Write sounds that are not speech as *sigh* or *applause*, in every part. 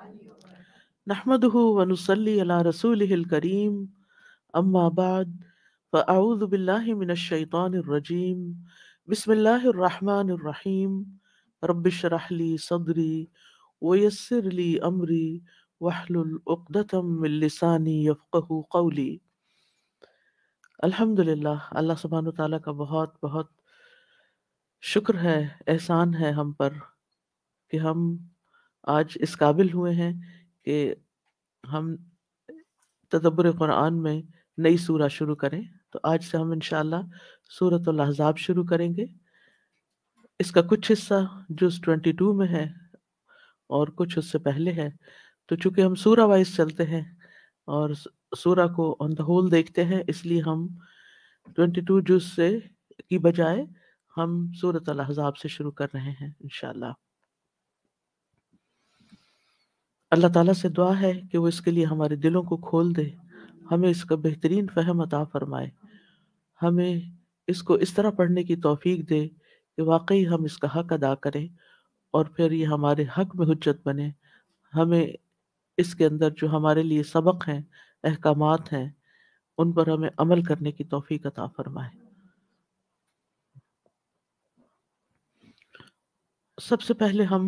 बहुत बहुत शुक्र है एहसान है हम पर कि हम आज इस काबिल हुए हैं कि हम तदब्बर कुरान में नई सूरा शुरू करें तो आज से हम इनशाला सूरत अहजाब शुरू करेंगे इसका कुछ हिस्सा ट्वेंटी टू में है और कुछ उससे पहले है तो चूंकि हम सूरा वाइज चलते हैं और सूरा को ऑन द होल देखते हैं इसलिए हम ट्वेंटी टू जुज से की बजाय हम सूरत अहजाब से शुरू कर रहे हैं इनशाला अल्लाह ताला से दुआ है कि वो इसके लिए हमारे दिलों को खोल दे हमें इसका बेहतरीन फहम अता फरमाए हमें इसको इस तरह पढ़ने की तौफीक दे कि वाकई हम इसका हक अदा करें और फिर ये हमारे हक में हजत बने हमें इसके अंदर जो हमारे लिए सबक हैं अहकाम हैं उन पर हमें अमल करने की तौफीक अता फरमाए सबसे पहले हम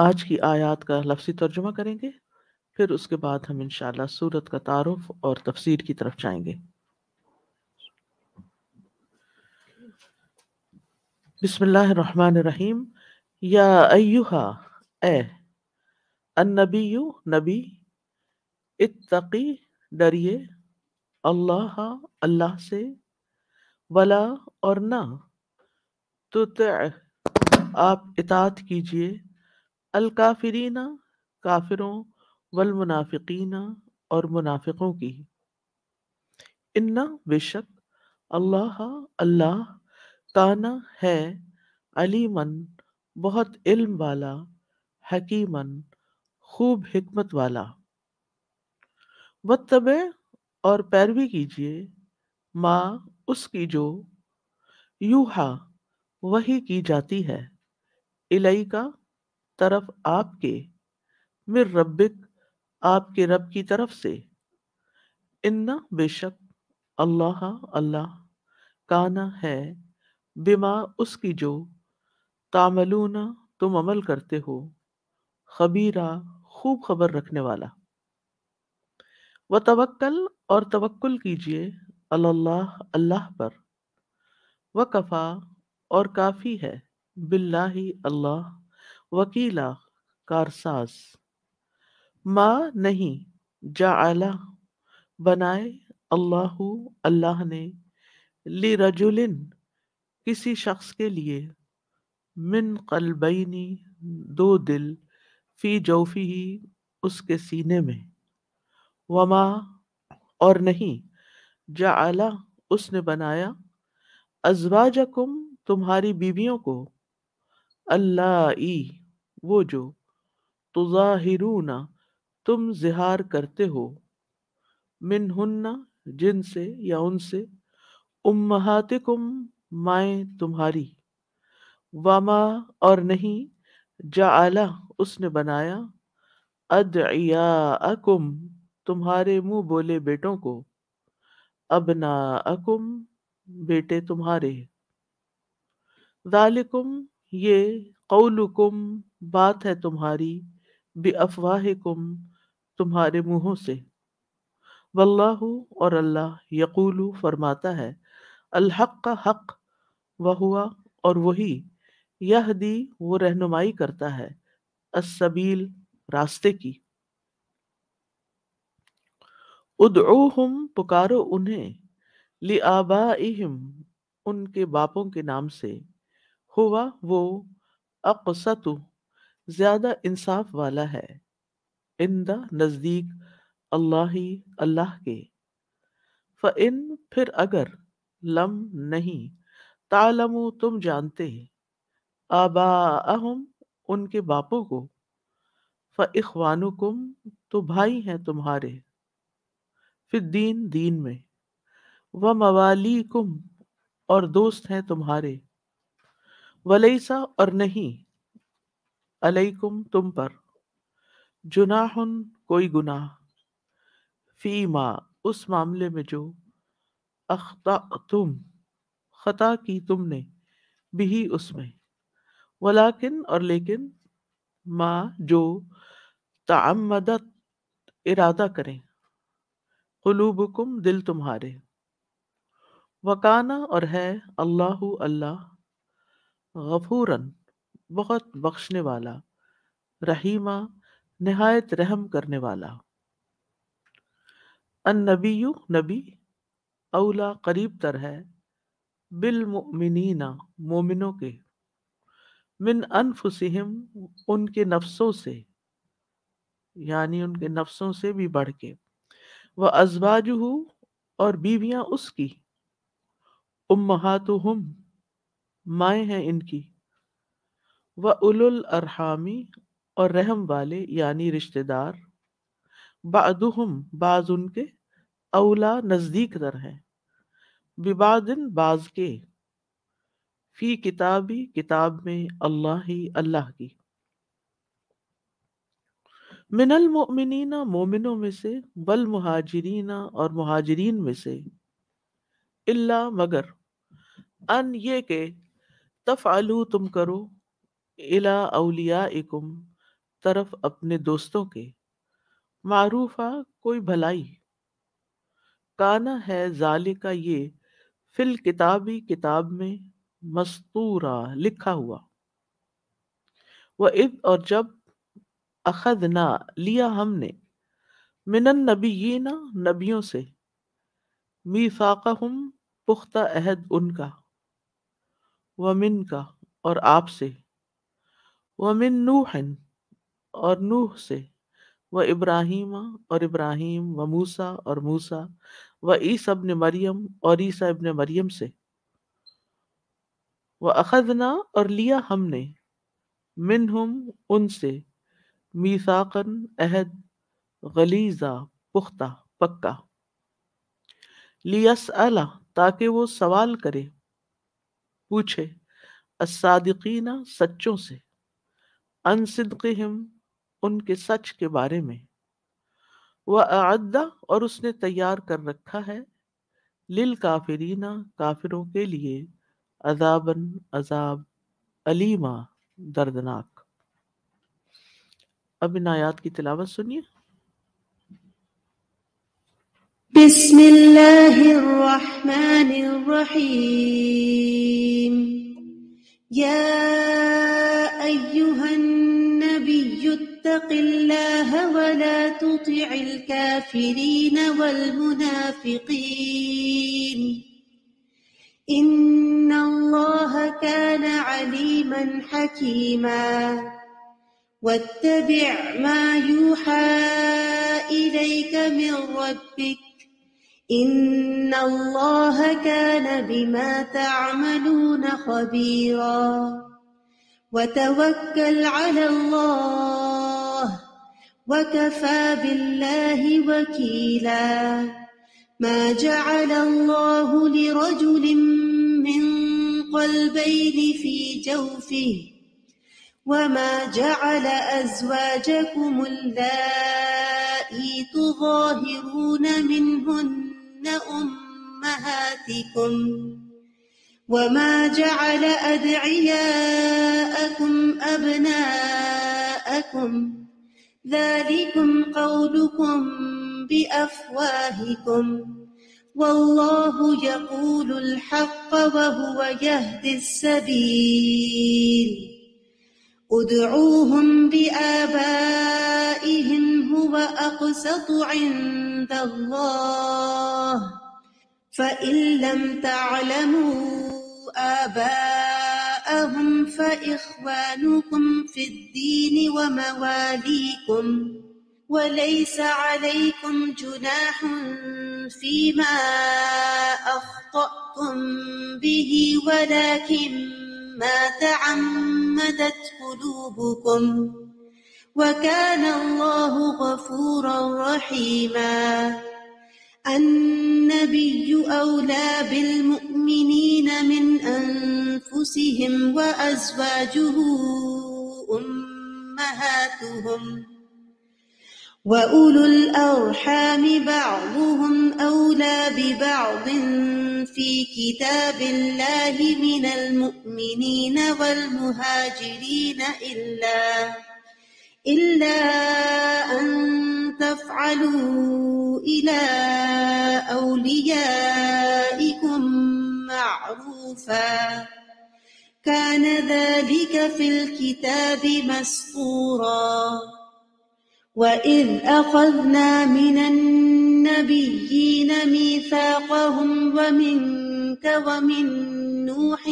आज की आयात का लफ्सी तर्जुमा करेंगे फिर उसके बाद हम इंशाल्लाह सूरत का तारफ़ और तफसीर की तरफ जाएंगे बिस्मिल्लाम या अयुहा ए नबी इत्तकी डरिए अल्लाह अल्लाह से वला और ना तो आप इतात कीजिए अलकाफरीना काफिरों वलमुनाफिकीना और मुनाफिकों की इन्ना बेशक अल्लाह अल्लाह काना है अलीमन बहुत इल्म वाला हकीमन खूब हिकमत वाला वतब और पैरवी कीजिए माँ उसकी जो यूहा वही की जाती है इलाई का तरफ आपके मिर रब्बिक आपके रब की तरफ से इन्ना बेशक अल्लाह अल्लाह काना है बिमा उसकी जो तामलूना तुम अमल करते हो खबीरा खूब खबर रखने वाला व तवक्कल और तवक्कुल कीजिए अल्लाह अल्लाह पर व कफ़ा और काफ़ी है बिल्लाही अल्लाह वकीला कारसाज मा नहीं जा आला बनाए अल्लाह अल्लाह ने ली रजुलिन किसी शख्स के लिए मिन कलबैनी दो दिल फी जोफी ही उसके सीने में वमा और नहीं जा आला उसने बनाया अजवाजकुम तुम्हारी बीवियों को अल्लाई वो जो तुजाहिरूना तुम जिहार करते हो मिनहुन्ना जिन से या उनसे उम्महातिकुम माए तुम्हारी वामा और नहीं जाला उसने बनाया अदयाकुम तुम्हारे मुंह बोले बेटों को अबना अकुम बेटे तुम्हारे दालिकुम ये कौलुकुम बात है तुम्हारी अफवाह कुम तुम्हारे मुंहों से वल्लाहु और अल्लाह यकूलु फरमाता है अलहक का हक वह हुआ और वही यह दी वो रहनुमाई करता है असबील रास्ते की उदम पुकारो उन्हें लिआबाइहिम उनके बापों के नाम से हुआ वो अकसतु ज्यादा इंसाफ वाला है इंदा नज़दीक अल्लाह ही अल्लाह के इन फिर अगर लम नहीं तालमो तुम जानते आबा अहम उनके बापों को फ कुम तो भाई हैं तुम्हारे फिर दीन दीन में व मवाली कुम और दोस्त हैं तुम्हारे वलेसा और नहीं अलैकुम तुम पर जुनाहुन कोई गुनाह फीमा उस मामले में जो अख्ता तुम खता की तुमने भी उसमें वलाकिन और लेकिन माँ जो तमदत इरादा करें कुम दिल तुम्हारे वकाना और है अल्लाह अल्लाह गफूरन बहुत बख्शने वाला रहीमा नहायत रहम करने वाला अन नबी नबी अवला करीब तर है बिल मोमिनीना मोमिनों के मिन अनफुसिहम उनके नफ्सों से यानी उनके नफ्सों से भी बढ़ के वह अजबाज अजवाजहू और बीवियां उसकी हम माए हैं इनकी व उलुल अरहामी और रहम वाले यानी रिश्तेदार बादुहम बाज उनके अवला नज़दीक दर हैं विबादिन बाज के फी किताबी किताब में अल्लाह ही अल्लाह की मिनल मोमिनीना मोमिनों में से बल मुहाजरीना और मुहाजरीन में से इल्ला मगर अन ये के तफ आलू तुम करो इला अलिया इकुम तरफ अपने दोस्तों के मारूफा कोई भलाई काना है जाले का ये फिल किताबी किताब में मस्तूरा लिखा हुआ व इब और जब अखद ना लिया हमने मिनन नबी ये ना नबियों से मीफाका हम पुख्ता अहद उनका व मिन का और आपसे वमिन नूहन और नूह से व इब्राहिम और इब्राहिम व मूसा और मूसा व ईसा ने मरियम और ईसा इब्न मरियम से व अखजना और लिया हमने मिन मिनहुम उनसे मीसाकन अहद गलीजा पुख्ता पक्का लियस अला ताकि वो सवाल करे पूछे असादकीना सच्चों से अनसिदम उनके सच के बारे में वह अद्दा और उसने तैयार कर रखा है लिल काफरीना काफिरों के लिए अजाबन अजाब अलीमा दर्दनाक अब इन आयात की तिलावत सुनिए बिस्मिल्लाहिर्रहमानिर्रहीम يا أيها النبي اتق الله ولا تطع الكافرين والمنافقين إن الله كان عليما حكيما واتبع ما يوحى إليك من ربك إن الله كان بما تعملون خبيرا وتوكل على الله وكفى بالله وكيلا ما جعل الله لرجل من قلبين في جوفه وما جعل أزواجكم اللائي تظاهرون منهن أمهاتكم وما جعل أدعياءكم أبناءكم ذلكم قولكم بأفواهكم والله يقول الحق وهو يهدي السبيل ادعوهم بآبائهم هو أقسط عند الله فإن لم تعلموا آباءهم فإخوانكم في الدين ومواليكم وليس عليكم جناح فيما أخطأتم به ولكن ما تعمدت قلوبكم وكان الله غفورا رحيما النبي أولى بالمؤمنين من أنفسهم وأزواجه أمهاتهم وأولو الأرحام بعضهم أولى ببعض في كتاب الله من المؤمنين والمهاجرين إلا إلا أن تفعلوا إلى أوليائكم معروفا كان ذلك في الكتاب مسطوراً وإذ أخذنا من النبيين ميثاقهم ومنك ومن نوح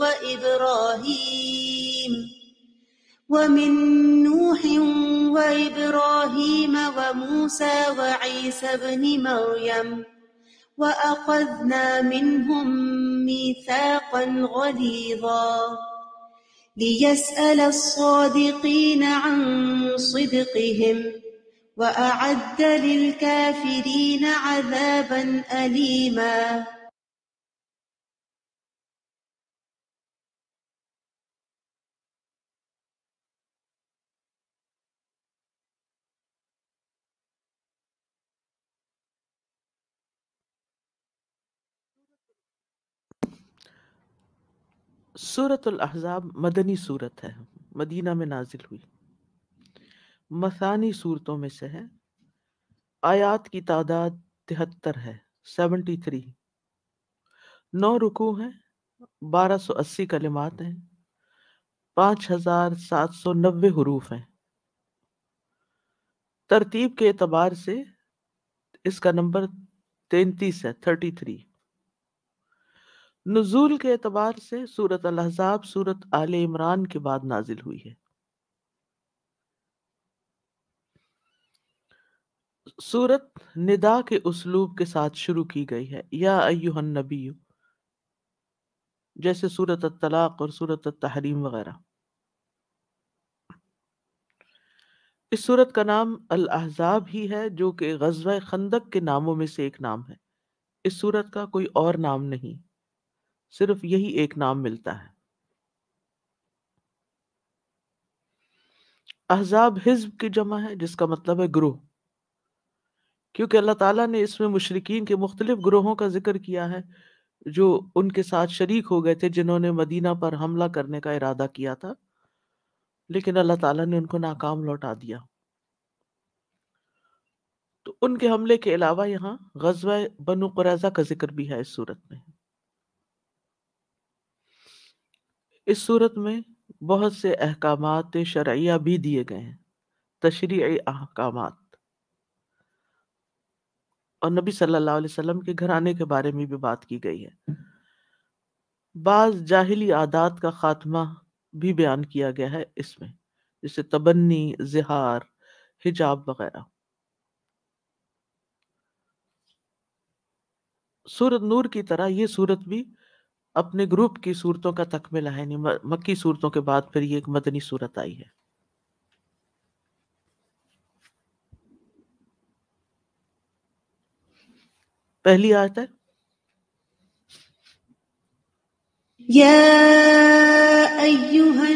وإبراهيم ومن نوح وإبراهيم وموسى وعيسى ابن مريم وأخذنا منهم ميثاقا غليظا ليسأل الصادقين عن صدقهم وأعد للكافرين عذابا أليماً सूरत अहजाब मदनी सूरत है मदीना में नाजिल हुई मसानी सूरतों में से है आयात की तादाद तिहत्तर है सेवेंटी थ्री नौ रुकू हैं बारह सौ अस्सी कलिमात हैं पाँच हजार सात सौ नब्बे हरूफ हैं तरतीब के एतबार से इसका नंबर तैंतीस है थर्टी थ्री नजूल के अतबार से सूरत अलहजाब सूरत आल इमरान के बाद नाजिल हुई है सूरत निदा के उसलूब के साथ शुरू की गई है या अयुहन नबी जैसे सूरत तलाक और सूरत तहरीम वगैरह इस सूरत का नाम अल अहजाब ही है जो कि गजब खंदक के नामों में से एक नाम है इस सूरत का कोई और नाम नहीं सिर्फ यही एक नाम मिलता है अहजाब हिज्ब की जमा है जिसका मतलब है ग्रोह क्योंकि अल्लाह ताला ने इसमें मुशरकिन के मुख्तलिफ ग्रोहों का जिक्र किया है जो उनके साथ शरीक हो गए थे जिन्होंने मदीना पर हमला करने का इरादा किया था लेकिन अल्लाह ताला ने उनको नाकाम लौटा दिया तो उनके हमले के अलावा यहाँ गजवा बनु कुरैजा का जिक्र भी है इस सूरत में इस सूरत में बहुत से अहकाम शरिया भी दिए गए हैं तशरी अहकाम और नबी सल्लल्लाहु अलैहि वसल्लम के घराने के बारे में भी बात की गई है बाज जाहिली आदात का खात्मा भी बयान किया गया है इसमें जैसे तबन्नी जिहार हिजाब वगैरह सूरत नूर की तरह ये सूरत भी अपने ग्रुप की सूरतों का तकमेला है मक्की सूरतों के बाद फिर ये एक मदनी सूरत आई है पहली आयत है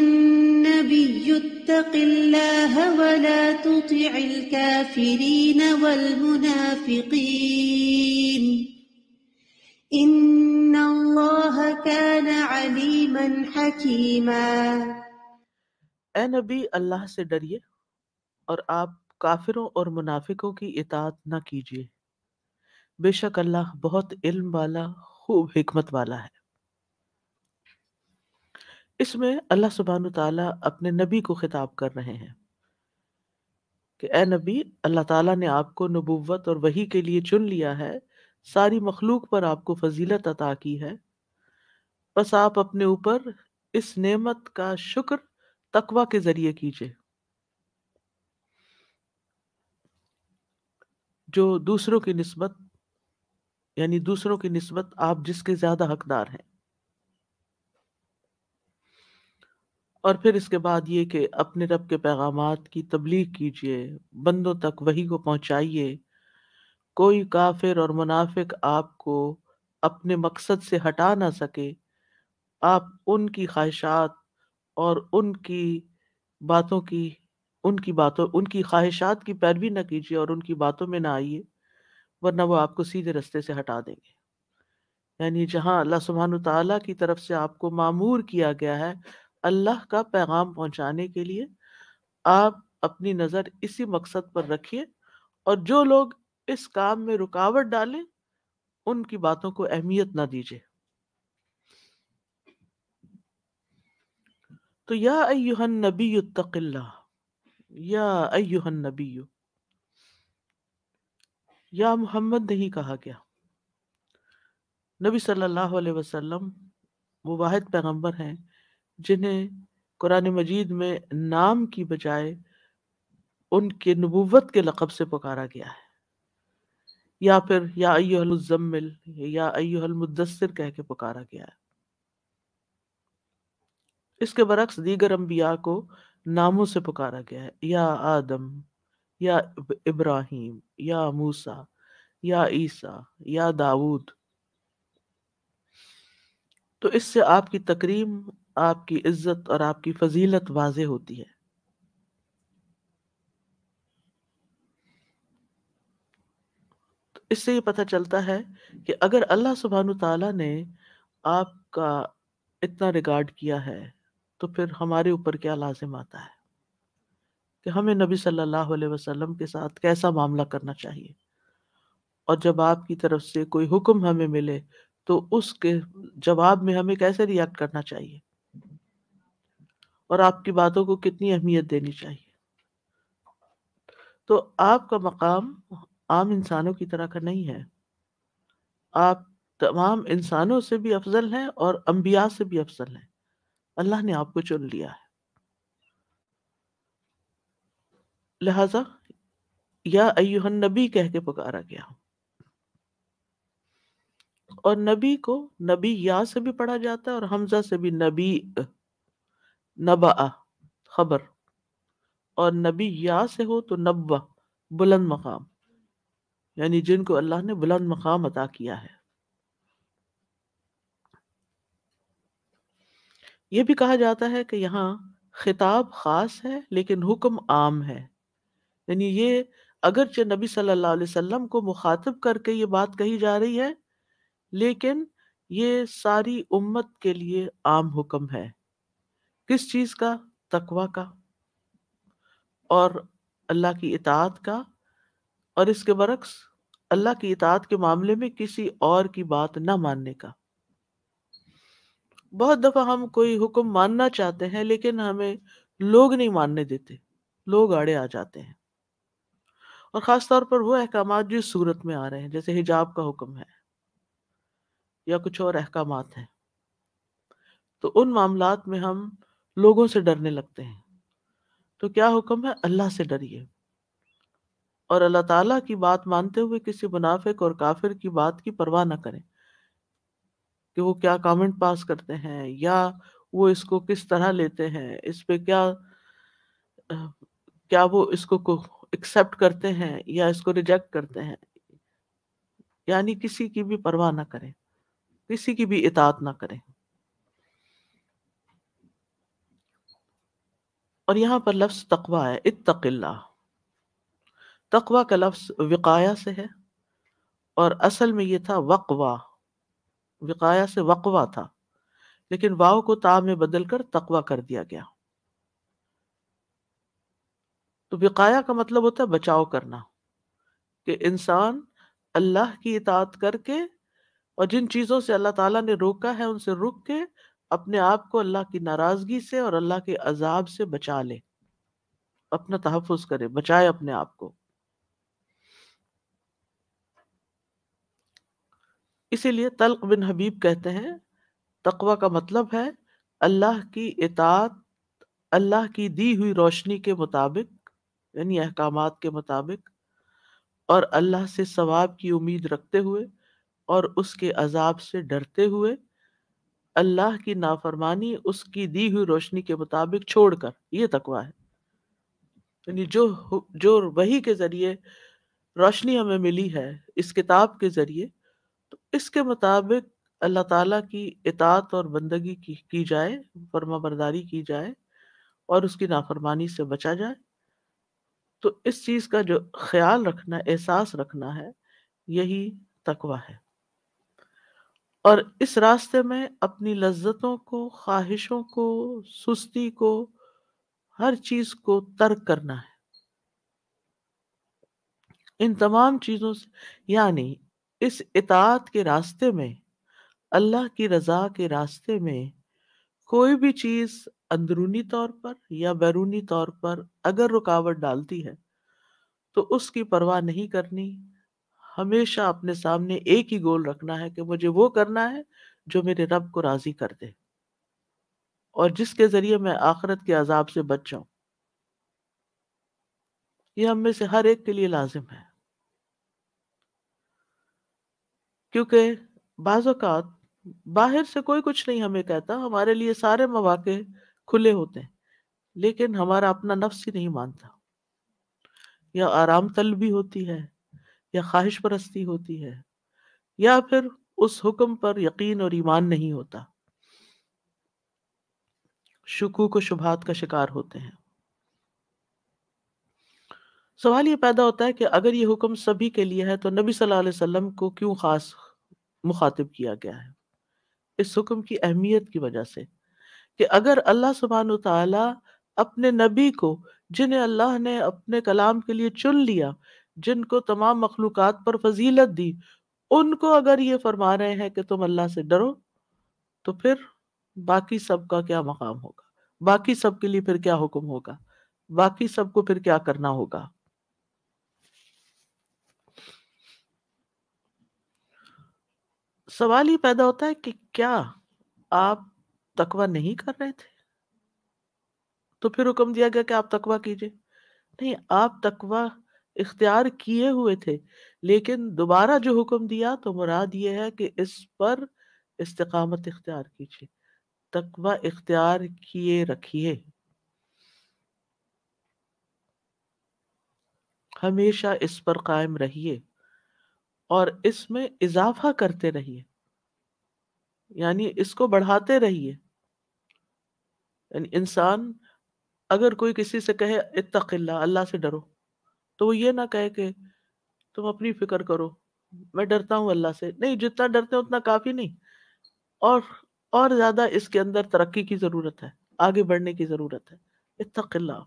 النبي اتق الله ولا تطع الكافرين والمنافقين ए नबी अल्लाह से डरिए और आप काफिरों और मुनाफिकों की इतात न कीजिए बेशक अल्लाह बहुत इल्म वाला खूब हिकमत वाला है इसमें अल्लाह सुबहान ताला अपने नबी को खिताब कर रहे हैं कि ए नबी अल्लाह ताला ने आपको नबूवत और वही के लिए चुन लिया है सारी मखलूक पर आपको फजीलत अता की है बस आप अपने ऊपर इस नेमत का शुक्र तकवा के जरिए कीजिए जो दूसरों की नस्बत यानी दूसरों की नस्बत आप जिसके ज्यादा हकदार हैं और फिर इसके बाद ये कि अपने रब के पैगाम की तबलीग कीजिए बंदों तक वही को पहुंचाइए कोई काफिर और मुनाफिक आपको अपने मकसद से हटा ना सके आप उनकी ख्वाहिशात और उनकी बातों की उनकी बातों उनकी ख्वाहिशात की पैरवी ना कीजिए और उनकी बातों में ना आइए वरना वो आपको सीधे रास्ते से हटा देंगे यानी जहाँ अल्लाह सुबहान तला की तरफ से आपको मामूर किया गया है अल्लाह का पैगाम पहुँचाने के लिए आप अपनी नज़र इसी मकसद पर रखिए और जो लोग इस काम में रुकावट डालें उनकी बातों को अहमियत ना दीजिए तो या अयुहन नबी तकिल्ला या अयुहन नबी या मोहम्मद नहीं कहा गया नबी सल्लल्लाहु अलैहि वसल्लम वो वाहिद पैगंबर हैं जिन्हें कुरान मजीद में नाम की बजाय उनके नबूवत के लक़ब से पुकारा गया है या फिर या अयुहलमुजम्मिल या मुद्दसर कह के पुकारा गया है इसके बरक्स दीगर अम्बिया को नामों से पुकारा गया है या आदम या इब्राहिम या मूसा या ईसा या दाऊद तो इससे आपकी तकरीम आपकी इज्जत और आपकी फजीलत वाज होती है इससे ये पता चलता है कि अगर अल्लाह सुबहान तला ने आपका इतना रिगार्ड किया है तो फिर हमारे ऊपर क्या लाजिम आता है कि हमें नबी सल्लल्लाहु अलैहि वसल्लम के साथ कैसा मामला करना चाहिए और जब आपकी तरफ से कोई हुक्म हमें मिले तो उसके जवाब में हमें कैसे रिएक्ट करना चाहिए और आपकी बातों को कितनी अहमियत देनी चाहिए तो आपका मकाम आम इंसानों की तरह का नहीं है आप तमाम इंसानों से भी अफजल हैं और अंबिया से भी अफजल हैं अल्लाह ने आपको चुन लिया है लिहाजा या अयुहन नबी कह के पुकारा गया और नबी को नबी या से भी पढ़ा जाता है और हमजा से भी नबी नबा खबर और नबी या से हो तो नब्बा बुलंद मकाम यानी जिनको अल्लाह ने बुलंद मकाम अता किया है यह भी कहा जाता है कि यहाँ खिताब खास है लेकिन हुक्म आम है यानी ये अगरचे नबी सल्लल्लाहु अलैहि वसल्लम को मुखातब करके ये बात कही जा रही है लेकिन ये सारी उम्मत के लिए आम हुक्म है किस चीज़ का तकवा का और अल्लाह की इतात का और इसके बरक्स अल्लाह की इतात के मामले में किसी और की बात ना मानने का बहुत दफा हम कोई हुक्म मानना चाहते हैं लेकिन हमें लोग नहीं मानने देते लोग आड़े आ जाते हैं और खास तौर पर वो अहकाम जिस सूरत में आ रहे हैं जैसे हिजाब का हुक्म है या कुछ और अहकाम हैं तो उन मामला में हम लोगों से डरने लगते हैं तो क्या हुक्म है अल्लाह से डरिए और अल्लाह ताला की बात मानते हुए किसी मुनाफिक और काफिर की बात की परवाह ना करें कि वो क्या कमेंट पास करते हैं या वो इसको किस तरह लेते हैं इस पे क्या क्या वो इसको एक्सेप्ट करते हैं या इसको रिजेक्ट करते हैं यानी किसी की भी परवाह ना करें किसी की भी इतात ना करें और यहां पर लफ्ज तकवा है इतला तकवा का लफ्स विकाया से है और असल में ये था वकवा विकाया से वकवा था लेकिन वाव को ता में बदल कर तकवा कर दिया गया तो विकाया का मतलब होता है बचाव करना कि इंसान अल्लाह की इतात करके और जिन चीज़ों से अल्लाह ताला ने रोका है उनसे रुक के अपने आप को अल्लाह की नाराज़गी से और अल्लाह के अजाब से बचा ले अपना तहफ़ करे बचाए अपने आप को इसीलिए तलक बिन हबीब कहते हैं तकवा का मतलब है अल्लाह की इतात अल्लाह की दी हुई रोशनी के मुताबिक यानी अहकाम के मुताबिक और अल्लाह से सवाब की उम्मीद रखते हुए और उसके अजाब से डरते हुए अल्लाह की नाफरमानी उसकी दी हुई रोशनी के मुताबिक छोड़कर ये तकवा है यानी जो जो वही के जरिए रोशनी हमें मिली है इस किताब के जरिए इसके मुताबिक अल्लाह ताला की इतात और बंदगी की की जाए फर्मा बरदारी की जाए और उसकी नाफरमानी से बचा जाए तो इस चीज़ का जो ख्याल रखना एहसास रखना है यही तकवा है और इस रास्ते में अपनी लज्जतों को ख्वाहिशों को सुस्ती को हर चीज़ को तर्क करना है इन तमाम चीज़ों से यानी इस इतात के रास्ते में अल्लाह की रजा के रास्ते में कोई भी चीज़ अंदरूनी तौर पर या बैरूनी तौर पर अगर रुकावट डालती है तो उसकी परवाह नहीं करनी हमेशा अपने सामने एक ही गोल रखना है कि मुझे वो करना है जो मेरे रब को राजी कर दे और जिसके जरिए मैं आखरत के अजाब से बच जाऊं यह हम में से हर एक के लिए लाजिम है क्योंकि बाज़ात बाहर से कोई कुछ नहीं हमें कहता हमारे लिए सारे मौाक़े खुले होते हैं लेकिन हमारा अपना नफ्स ही नहीं मानता या आराम तल भी होती है या ख्वाहिश परस्ती होती है या फिर उस हुक्म पर यकीन और ईमान नहीं होता शकूक व शुभात का शिकार होते हैं सवाल ये पैदा होता है कि अगर ये हुक्म सभी के लिए है तो नबी सल्लल्लाहु अलैहि वसल्लम को क्यों खास मुखातिब किया गया है इस हुक्म की अहमियत की वजह से कि अगर अल्लाह सुबहान तआला अपने नबी को जिन्हें अल्लाह ने अपने कलाम के लिए चुन लिया जिनको तमाम मखलूक पर फजीलत दी उनको अगर ये फरमा रहे हैं कि तुम अल्लाह से डरो तो फिर बाकी सब का क्या मकाम होगा बाकी सब के लिए फिर क्या हुक्म होगा बाकी सबको फिर क्या करना होगा सवाल ये पैदा होता है कि क्या आप तकवा नहीं कर रहे थे तो फिर हुक्म दिया गया कि आप तकवा कीजिए नहीं आप तकवा इख्तियार किए हुए थे लेकिन दोबारा जो हुक्म दिया तो मुराद ये है कि इस पर इस्तकामत इख्तियार कीजिए तकवा इख्तियार किए रखिए हमेशा इस पर कायम रहिए और इसमें इजाफा करते रहिए यानी इसको बढ़ाते रहिए इंसान अगर कोई किसी से कहे इतकिल्ला अल्लाह से डरो तो वो ये ना कहे कि तुम अपनी फिक्र करो मैं डरता हूँ अल्लाह से नहीं जितना डरते हैं उतना काफ़ी नहीं और और ज़्यादा इसके अंदर तरक्की की ज़रूरत है आगे बढ़ने की ज़रूरत है इतकिल्ला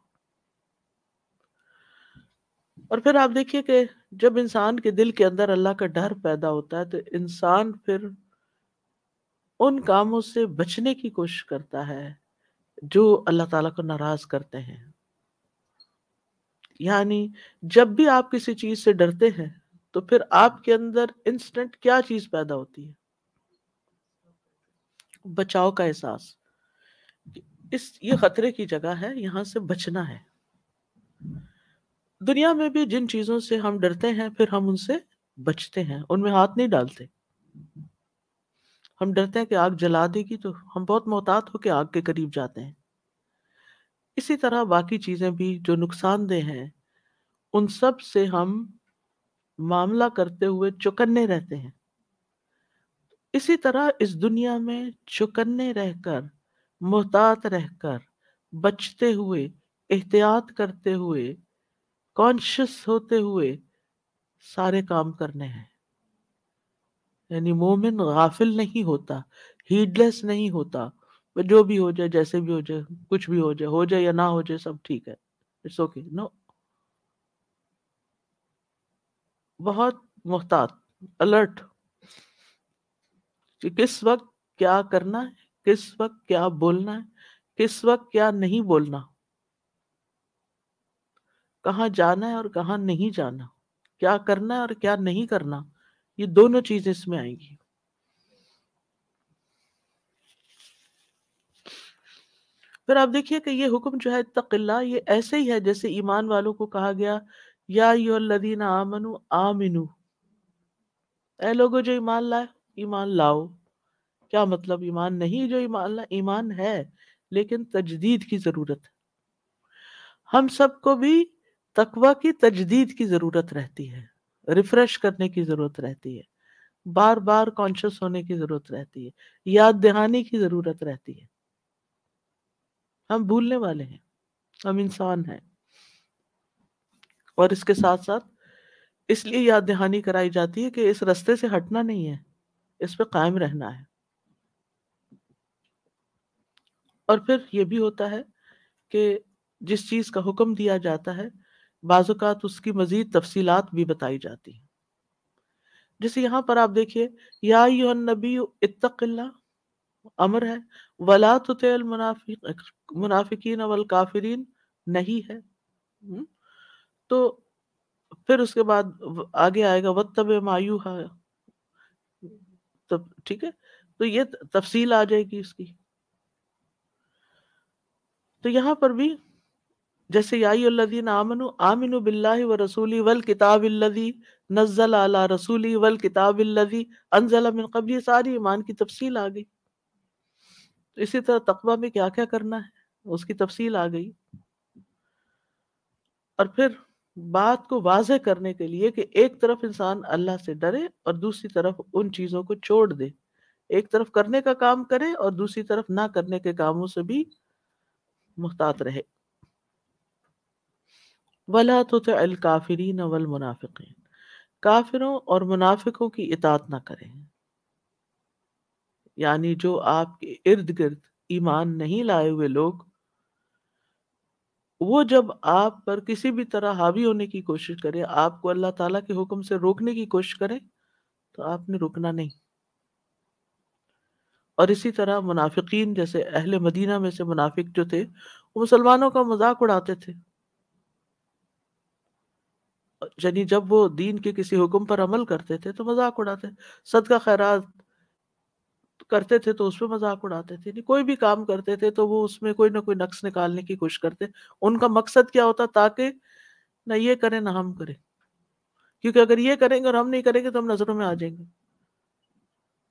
और फिर आप देखिए कि जब इंसान के दिल के अंदर अल्लाह का डर पैदा होता है तो इंसान फिर उन कामों से बचने की कोशिश करता है जो अल्लाह ताला को नाराज करते हैं यानी जब भी आप किसी चीज से डरते हैं तो फिर आपके अंदर इंस्टेंट क्या चीज पैदा होती है बचाव का एहसास इस ये खतरे की जगह है यहां से बचना है दुनिया में भी जिन चीजों से हम डरते हैं फिर हम उनसे बचते हैं उनमें हाथ नहीं डालते हम डरते हैं कि आग जला देगी तो हम बहुत मोहतात होकर आग के करीब जाते हैं इसी तरह बाकी चीज़ें भी जो नुकसानदेह हैं उन सब से हम मामला करते हुए चुकन्ने रहते हैं इसी तरह इस दुनिया में चुकन्ने रहकर मोहतात रहकर बचते हुए एहतियात करते हुए कॉन्शियस होते हुए सारे काम करने हैं यानी मोमिन गाफिल नहीं होता हीडलेस नहीं होता जो भी हो जाए जैसे भी हो जाए कुछ भी हो जाए हो जाए या ना हो जाए सब ठीक है इट्स ओके नो बहुत मुहतात अलर्ट कि किस वक्त क्या करना है किस वक्त क्या बोलना है किस वक्त क्या नहीं बोलना कहाँ जाना है और कहाँ नहीं जाना क्या करना है और क्या नहीं करना ये दोनों चीजें इसमें आएंगी फिर आप देखिए कि ये हुक्म जो है तकिल्ला ये ऐसे ही है जैसे ईमान वालों को कहा गया या योदीन आमनु आमिनु ऐ लोगों जो ईमान लाए ईमान लाओ क्या मतलब ईमान नहीं जो ईमान ला ईमान है लेकिन तजदीद की जरूरत है हम सबको भी तकवा की तजदीद की ज़रूरत रहती है रिफ्रेश करने की ज़रूरत रहती है बार बार कॉन्शियस होने की ज़रूरत रहती है याद दहानी की ज़रूरत रहती है हम भूलने वाले हैं हम इंसान हैं और इसके साथ साथ इसलिए याद दहानी कराई जाती है कि इस रास्ते से हटना नहीं है इस पर कायम रहना है और फिर यह भी होता है कि जिस चीज का हुक्म दिया जाता है बाजुकात उसकी मजीद तफसीलात भी बताई जाती है जैसे यहाँ पर आप देखिए या नबी अमर है वला तो मुनाफिक मुनाफिकीन अवल काफरीन नहीं है तो फिर उसके बाद आगे आएगा तब मायू है तब ठीक है तो ये तफसील आ जाएगी उसकी तो यहाँ पर भी जैसे आमनु आमिनु बिल्लाहि व रसूली वल किताबिल्लजी नज़ल अला रसूली वल किताबिल्लजी अनजल मिन कब ये सारी ईमान की तफसील आ गई तो इसी तरह तकवा में क्या क्या करना है उसकी तफसील आ गई और फिर बात को वाजह करने के लिए कि एक तरफ इंसान अल्लाह से डरे और दूसरी तरफ उन चीजों को छोड़ दे एक तरफ करने का काम करे और दूसरी तरफ ना करने के कामों से भी मुहतात रहे वला तो काफरीन वल मुनाफिक काफिरों और मुनाफिकों की इतात ना करें यानी जो आपके इर्द गिर्द ईमान नहीं लाए हुए लोग वो जब आप पर किसी भी तरह हावी होने की कोशिश करे आपको अल्लाह ताला के हुक्म से रोकने की कोशिश करे तो आपने रुकना नहीं और इसी तरह मुनाफिकीन जैसे अहले मदीना में से मुनाफिक जो थे वो मुसलमानों का मजाक उड़ाते थे यानी जब वो दीन के किसी हुक्म पर अमल करते थे तो मजाक उड़ाते सदका खैरात करते थे तो उसमें मजाक उड़ाते थे कोई भी काम करते थे तो वो उसमें कोई ना कोई नक्स निकालने की कोशिश करते उनका मकसद क्या होता ताकि ना ये करें ना हम करें क्योंकि अगर ये करेंगे और हम नहीं करेंगे तो हम नजरों में आ जाएंगे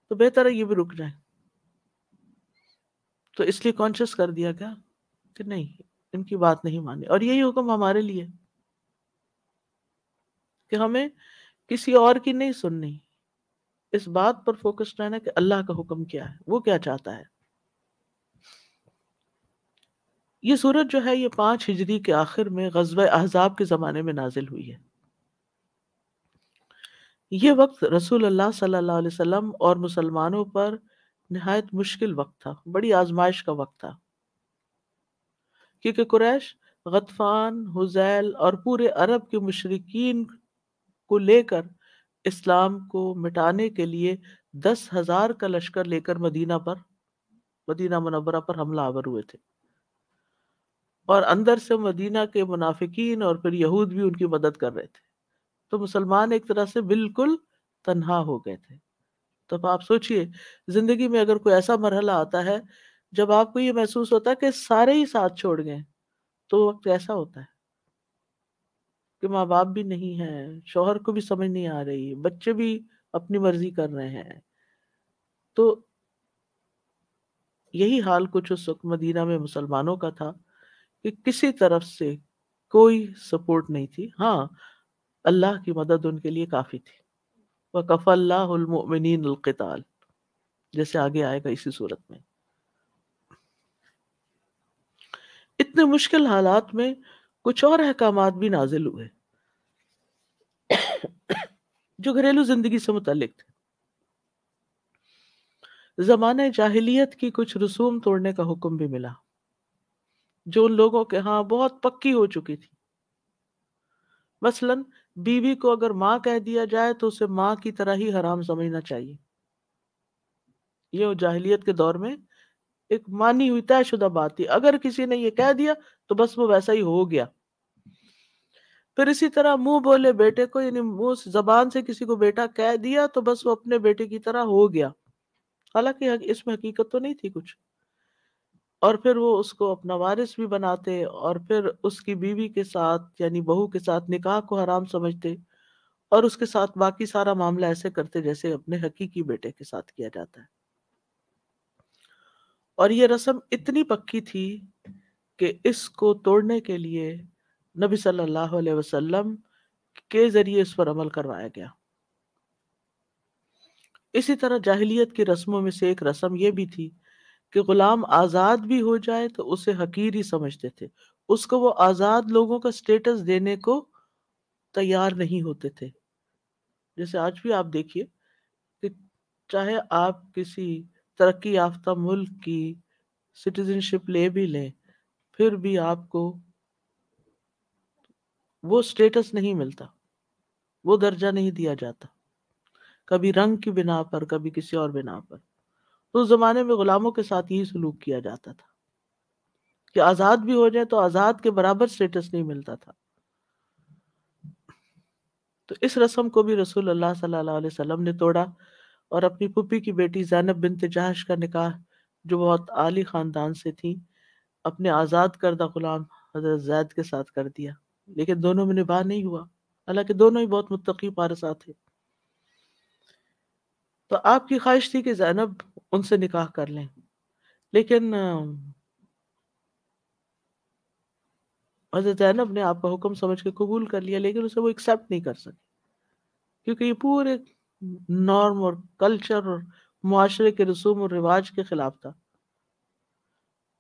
तो बेहतर है ये भी रुक जाए तो इसलिए कॉन्शियस कर दिया क्या कि नहीं इनकी बात नहीं मानी और यही हुक्म हमारे लिए कि हमें किसी और की नहीं सुननी इस बात पर फोकस रहना कि अल्लाह का हुक्म क्या है वो क्या चाहता है ये सूरत जो है ये पांच हिजरी के आखिर में गजब अहजाब के ज़माने में नाजिल हुई है ये वक्त रसूल अल्लाह सल्लल्लाहु अलैहि वसल्लम और मुसलमानों पर नहायत मुश्किल वक्त था बड़ी आजमाइश का वक्त था क्योंकि कुरैश गतफान हुजैल और पूरे अरब के मशरकिन को लेकर इस्लाम को मिटाने के लिए दस हजार का लश्कर लेकर मदीना पर मदीना मनवरा पर हमला आवर हुए थे और अंदर से मदीना के मुनाफिकीन और फिर यहूद भी उनकी मदद कर रहे थे तो मुसलमान एक तरह से बिल्कुल तन्हा हो गए थे तो आप सोचिए जिंदगी में अगर कोई ऐसा मरहला आता है जब आपको ये महसूस होता है कि सारे ही साथ छोड़ गए तो वक्त ऐसा होता है कि माँ बाप भी नहीं है शोहर को भी समझ नहीं आ रही है बच्चे भी अपनी मर्जी कर रहे हैं तो यही हाल कुछ उस वक्त मदीना में मुसलमानों का था कि किसी तरफ से कोई सपोर्ट नहीं थी हाँ अल्लाह की मदद उनके लिए काफ़ी थी व कफल्लाताल जैसे आगे आएगा इसी सूरत में इतने मुश्किल हालात में कुछ और अहकाम भी नाजिल हुए जो घरेलू जिंदगी से मुतलिक थे जमाने जाहिलियत की कुछ रसूम तोड़ने का हुक्म भी मिला जो उन लोगों के हाँ बहुत पक्की हो चुकी थी मसलन बीवी को अगर माँ कह दिया जाए तो उसे माँ की तरह ही हराम समझना चाहिए ये जाहिलियत के दौर में एक मानी हुई तयशुदा बात थी अगर किसी ने ये कह दिया तो बस वो वैसा ही हो गया फिर इसी तरह मुंह बोले बेटे को यानी मुंह जबान से किसी को बेटा कह दिया तो बस वो अपने बेटे की तरह हो गया हालांकि इसमें हकीकत तो नहीं थी कुछ और फिर वो उसको अपना वारिस भी बनाते और फिर उसकी बीवी के साथ यानी बहू के साथ निकाह को हराम समझते और उसके साथ बाकी सारा मामला ऐसे करते जैसे अपने हकीकी बेटे के साथ किया जाता है और ये रस्म इतनी पक्की थी कि इसको तोड़ने के लिए नबी सल्लल्लाहु अलैहि वसल्लम के ज़रिए इस पर अमल करवाया गया इसी तरह जाहिलियत की रस्मों में से एक रस्म यह भी थी कि गुलाम आज़ाद भी हो जाए तो उसे हकीर ही समझते थे उसको वो आज़ाद लोगों का स्टेटस देने को तैयार नहीं होते थे जैसे आज भी आप देखिए कि चाहे आप किसी तरक्की याफ्ता मुल्क की सिटीजनशिप ले भी लें फिर भी आपको वो स्टेटस नहीं मिलता वो दर्जा नहीं दिया जाता कभी रंग की बिना पर कभी किसी और बिना पर तो उस जमाने में गुलामों के साथ यही सलूक किया जाता था कि आजाद भी हो जाए तो आजाद के बराबर स्टेटस नहीं मिलता था तो इस रस्म को भी रसूल अल्लाह सल्लल्लाहु अलैहि वसल्लम ने तोड़ा और अपनी पुपी की बेटी जैनब बिन तजाश का निकाह जो बहुत आली खानदान से थी अपने आज़ाद करदा गुलाम हजरत जैद के साथ कर दिया लेकिन दोनों में निभा नहीं हुआ हालांकि दोनों ही बहुत मुतकी पारसा थे तो आपकी ख्वाहिश थी कि जैनब उनसे निकाह कर लें लेकिन हजरत जैनब ने आपका हुक्म समझ के कबूल कर लिया लेकिन उसे वो एक्सेप्ट नहीं कर सके क्योंकि ये पूरे नॉर्म और कल्चर और माशरे के रसूम और रिवाज के खिलाफ था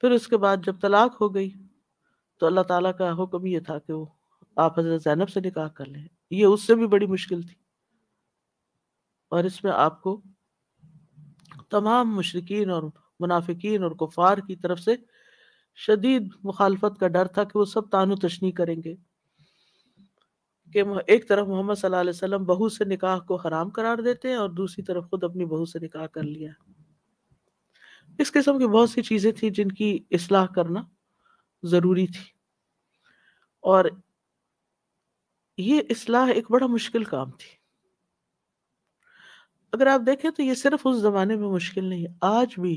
फिर उसके बाद जब तलाक हो गई तो अल्लाह ताला का हुक्म ये था कि वो आप हजरत जैनब से निकाह कर लें ये उससे भी बड़ी मुश्किल थी और इसमें आपको तमाम मुशरकिन और मुनाफिकीन और कुफार की तरफ से शदीद मुखालफत का डर था कि वो सब तानो तशनी करेंगे कि एक तरफ मोहम्मद सल्लल्लाहु अलैहि वसल्लम बहू से निकाह को हराम करार देते हैं और दूसरी तरफ खुद अपनी बहू से निकाह कर लिया इस किस्म की बहुत सी चीज़ें थी जिनकी इसलाह करना ज़रूरी थी और ये इसलाह एक बड़ा मुश्किल काम थी अगर आप देखें तो ये सिर्फ उस ज़माने में मुश्किल नहीं आज भी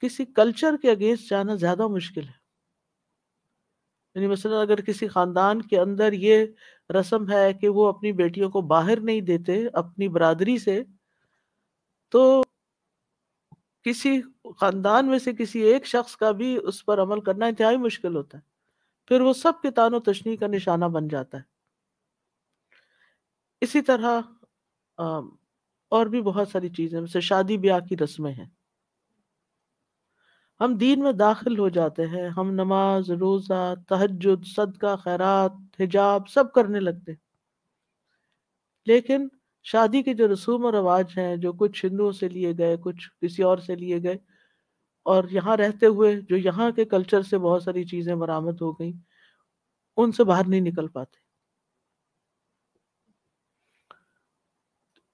किसी कल्चर के अगेंस्ट जाना ज़्यादा मुश्किल है यानी मसलन अगर किसी ख़ानदान के अंदर ये रस्म है कि वो अपनी बेटियों को बाहर नहीं देते अपनी बरादरी से तो किसी खानदान में से किसी एक शख्स का भी उस पर अमल करना इंतहाई मुश्किल होता है फिर वो सब के तानो तशनी का निशाना बन जाता है इसी तरह आ, और भी बहुत सारी चीजें जैसे शादी ब्याह की रस्में हैं हम दीन में दाखिल हो जाते हैं हम नमाज रोजा तहजद सदका खैरात हिजाब सब करने लगते लेकिन शादी के जो रसूम और रवाज हैं जो कुछ हिंदुओं से लिए गए कुछ किसी और से लिए गए और यहाँ रहते हुए जो यहाँ के कल्चर से बहुत सारी चीज़ें बरामद हो गई उनसे बाहर नहीं निकल पाते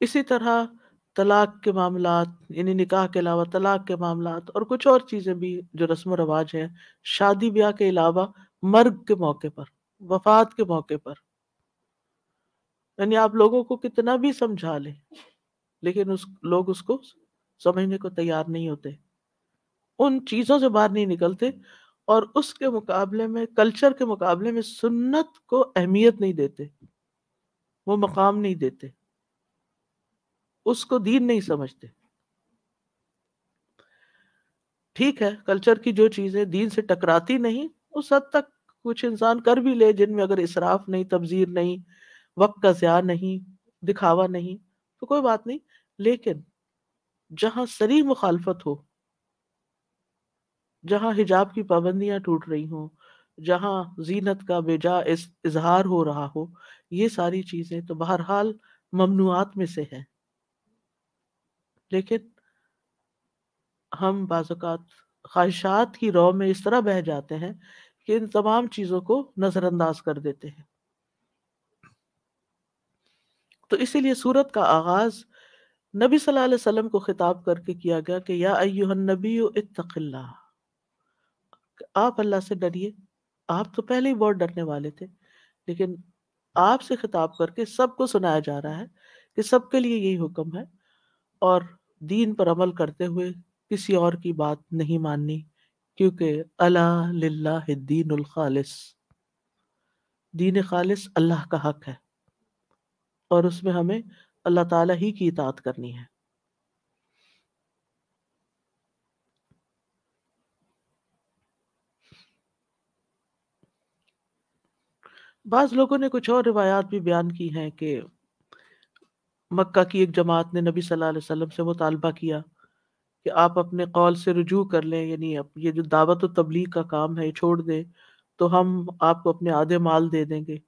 इसी तरह तलाक के मामला यानी निकाह के अलावा तलाक के मामला और कुछ और चीज़ें भी जो रस्म रवाज हैं शादी ब्याह के अलावा मर्ग के मौके पर वफात के मौके पर यानी आप लोगों को कितना भी समझा ले, लेकिन उस लोग उसको समझने को तैयार नहीं होते उन चीजों से बाहर नहीं निकलते और उसके मुकाबले में कल्चर के मुकाबले में सुन्नत को अहमियत नहीं देते वो मकाम नहीं देते उसको दीन नहीं समझते ठीक है कल्चर की जो चीजें दीन से टकराती नहीं उस हद तक कुछ इंसान कर भी ले जिनमें अगर इसराफ नहीं तबजीर नहीं वक्त का ज्या नहीं दिखावा नहीं तो कोई बात नहीं लेकिन जहां सरी मुखालफत हो जहां हिजाब की पाबंदियां टूट रही हों जहां जीनत का बेजा इस इजहार हो रहा हो ये सारी चीजें तो बहरहाल ममनुआत में से है लेकिन हम बाज़ात ख्वाहिशात की रौ में इस तरह बह जाते हैं कि इन तमाम चीज़ों को नज़रअंदाज कर देते हैं तो इसीलिए सूरत का आगाज नबी सल्लल्लाहु अलैहि वसल्लम को खिताब करके किया गया कि या अयुहन नबी इतकिल्ला आप अल्लाह से डरिए आप तो पहले ही बहुत डरने वाले थे लेकिन आपसे खिताब करके सबको सुनाया जा रहा है कि सबके लिए यही हुक्म है और दीन पर अमल करते हुए किसी और की बात नहीं माननी क्योंकि अला लिल्लाह दीन खालिस दीन खालिस अल्लाह का हक है और उसमें हमें अल्लाह ताला ही की इतात करनी है बाज़ लोगों ने कुछ और रिवायात भी बयान की हैं कि मक्का की एक जमात ने नबी सल्लल्लाहु अलैहि वसल्लम से मुतालबा किया कि आप अपने कौल से रुजू कर लें यानी ये जो दावत तबलीग का काम है छोड़ दें तो हम आपको अपने आधे माल दे देंगे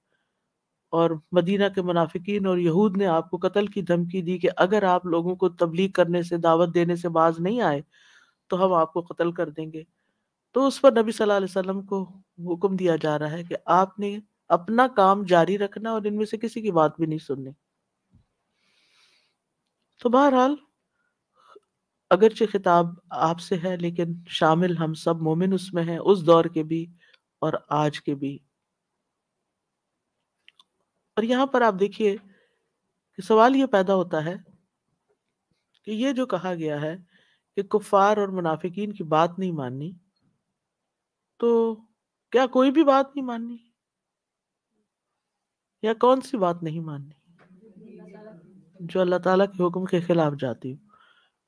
और मदीना के मुनाफिकीन और यहूद ने आपको कत्ल की धमकी दी कि अगर आप लोगों को तबलीग करने से दावत देने से बाज नहीं आए तो हम आपको कत्ल कर देंगे तो उस पर नबी सल्लल्लाहु अलैहि वसल्लम को हुक्म दिया जा रहा है कि आपने अपना काम जारी रखना और इनमें से किसी की बात भी नहीं सुननी तो बहरहाल अगरचे खिताब आपसे है लेकिन शामिल हम सब मोमिन उसमें हैं उस दौर के भी और आज के भी और यहाँ पर आप देखिए कि सवाल ये पैदा होता है कि ये जो कहा गया है कि कुफार और मुनाफिकीन की बात नहीं माननी तो क्या कोई भी बात नहीं माननी या कौन सी बात नहीं माननी जो अल्लाह ताला के हुक्म के खिलाफ जाती हो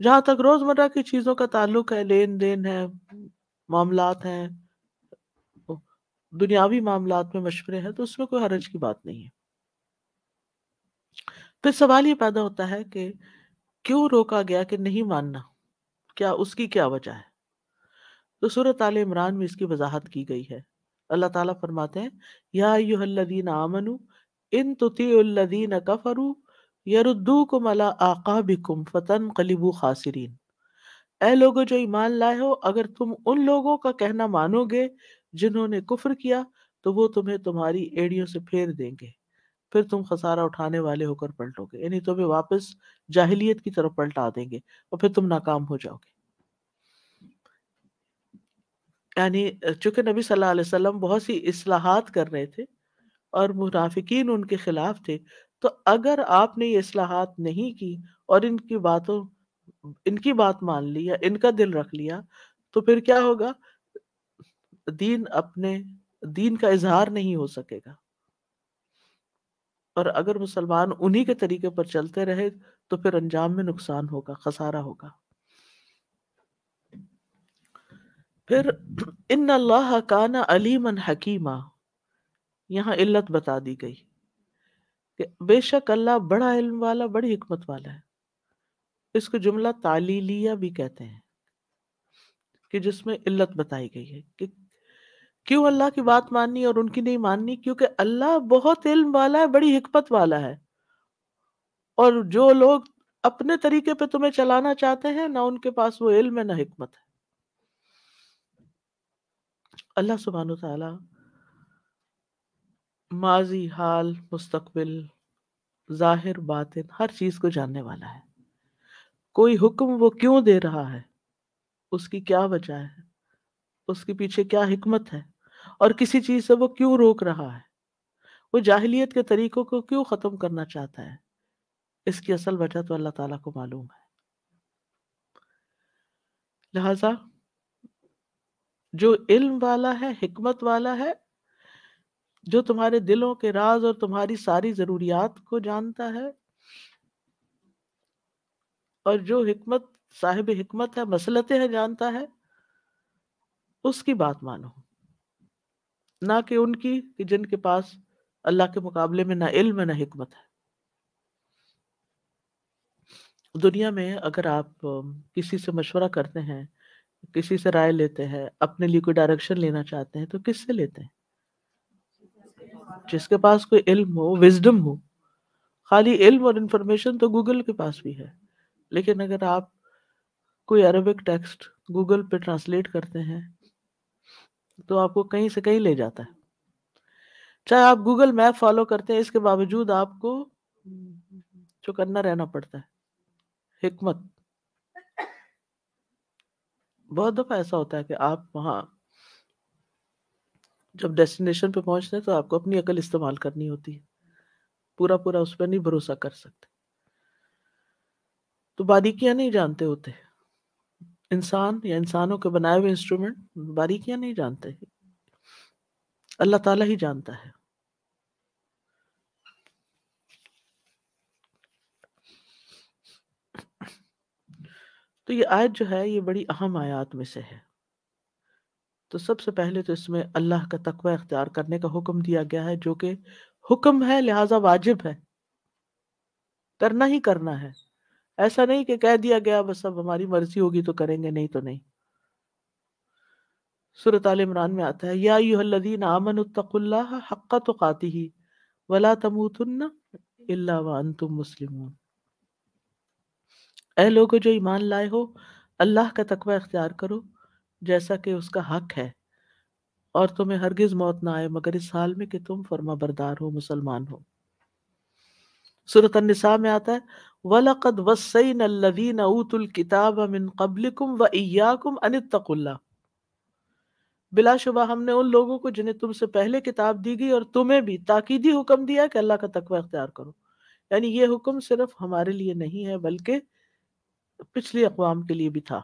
जहां तक रोजमर्रा की चीजों का ताल्लुक है लेन देन है मामलात हैं दुनियावी मामलात में मशवरे हैं तो उसमें कोई हरज की बात नहीं है फिर सवाल ये पैदा होता है कि क्यों रोका गया कि नहीं मानना क्या उसकी क्या वजह है तो सूरत आल इमरान में इसकी वजाहत की गई है अल्लाह ताला फरमाते हैं या यूहदीन आमनु इन तुतीदीन कफरू यरुद्दूकुम अला आकाबिकुम फतन कलिबू खासिरीन ए लोगो जो ईमान लाए हो अगर तुम उन लोगों का कहना मानोगे जिन्होंने कुफर किया तो वो तुम्हें तुम्हारी एड़ियों से फेर देंगे फिर तुम खसारा उठाने वाले होकर पलटोगे यानी तुम्हें वापस जाहिलियत की तरफ पलटा देंगे और फिर तुम नाकाम हो जाओगे यानी चूंकि नबी सल्लल्लाहु अलैहि वसल्लम बहुत सी असलाहत कर रहे थे और मुनाफिकीन उनके खिलाफ थे तो अगर आपने ये असलाहत नहीं की और इनकी बातों इनकी बात मान ली या इनका दिल रख लिया तो फिर क्या होगा दीन अपने दीन का इजहार नहीं हो सकेगा और अगर मुसलमान उन्हीं के तरीके पर चलते रहे तो फिर अंजाम में नुकसान होगा खसारा होगा फिर इन अल्लाह काना अलीमन हकीमा यहाँ इल्लत बता दी गई कि बेशक अल्लाह बड़ा इल्म वाला बड़ी हिकमत वाला है इसको जुमला तालीलिया भी कहते हैं कि जिसमें इल्लत बताई गई है कि क्यों अल्लाह की बात माननी और उनकी नहीं माननी क्योंकि अल्लाह बहुत इल्म वाला है बड़ी हिकमत वाला है और जो लोग अपने तरीके पे तुम्हें चलाना चाहते हैं ना उनके पास वो इल्म है ना हिकमत है अल्लाह सुबहान तला माजी हाल मुस्तकबिल जाहिर बातिन हर चीज को जानने वाला है कोई हुक्म वो क्यों दे रहा है उसकी क्या वजह है उसके पीछे क्या हिकमत है और किसी चीज से वो क्यों रोक रहा है वो जाहिलियत के तरीकों को क्यों खत्म करना चाहता है इसकी असल वजह तो अल्लाह ताला को मालूम है लिहाजा जो इल्म वाला है हिकमत वाला है जो तुम्हारे दिलों के राज और तुम्हारी सारी जरूरियात को जानता है और जो हिकमत साहिब हिकमत है मसलतें हैं जानता है उसकी बात मानो ना कि उनकी कि जिनके पास अल्लाह के मुकाबले में ना इल्म ना हिकमत है दुनिया में अगर आप किसी से मशवरा करते हैं किसी से राय लेते हैं अपने लिए कोई डायरेक्शन लेना चाहते हैं तो किससे लेते हैं जिसके पास कोई इल्म हो विजडम हो खाली इल्म और इंफॉर्मेशन तो गूगल के पास भी है लेकिन अगर आप कोई अरबिक टेक्स्ट गूगल पे ट्रांसलेट करते हैं तो आपको कहीं से कहीं ले जाता है चाहे आप गूगल मैप फॉलो करते हैं इसके बावजूद आपको करना रहना पड़ता है हिकमत बहुत दफा ऐसा होता है कि आप वहां जब डेस्टिनेशन पे पहुंचते हैं तो आपको अपनी अकल इस्तेमाल करनी होती है पूरा पूरा उस पर नहीं भरोसा कर सकते तो बारीकियां नहीं जानते होते इंसान या इंसानों के बनाए हुए इंस्ट्रूमेंट बारीकियां नहीं जानते अल्लाह ताला ही जानता है तो ये आयत जो है ये बड़ी अहम आयात में से है तो सबसे पहले तो इसमें अल्लाह का तकवा इख्तियार करने का हुक्म दिया गया है जो कि हुक्म है लिहाजा वाजिब है करना ही करना है ऐसा नहीं कि कह दिया गया बस अब हमारी मर्जी होगी तो करेंगे नहीं तो नहीं सूरत आल इमरान में आता है या यूहदीन आमन हक्का तो काती ही वला तमूतुन्ना इल्ला तुम मुस्लिम ए लोगो जो ईमान लाए हो अल्लाह का तकवा इख्तियार करो जैसा कि उसका हक है और तुम्हें हरगिज मौत ना आए मगर इस हाल में कि तुम फर्मा बरदार हो मुसलमान हो सूरत निसा में आता है वलकद वसैन अल्लवीन ऊतुल किताब मिन कबलिकुम व इयाकुम अनितकुल्ला बिलाशुबा हमने उन लोगों को जिन्हें तुमसे पहले किताब दी गई और तुम्हें भी ताकीदी हुक्म दिया कि अल्लाह का तकवा अख्तियार करो यानी ये हुक्म सिर्फ हमारे लिए नहीं है बल्कि पिछली अकवाम के लिए भी था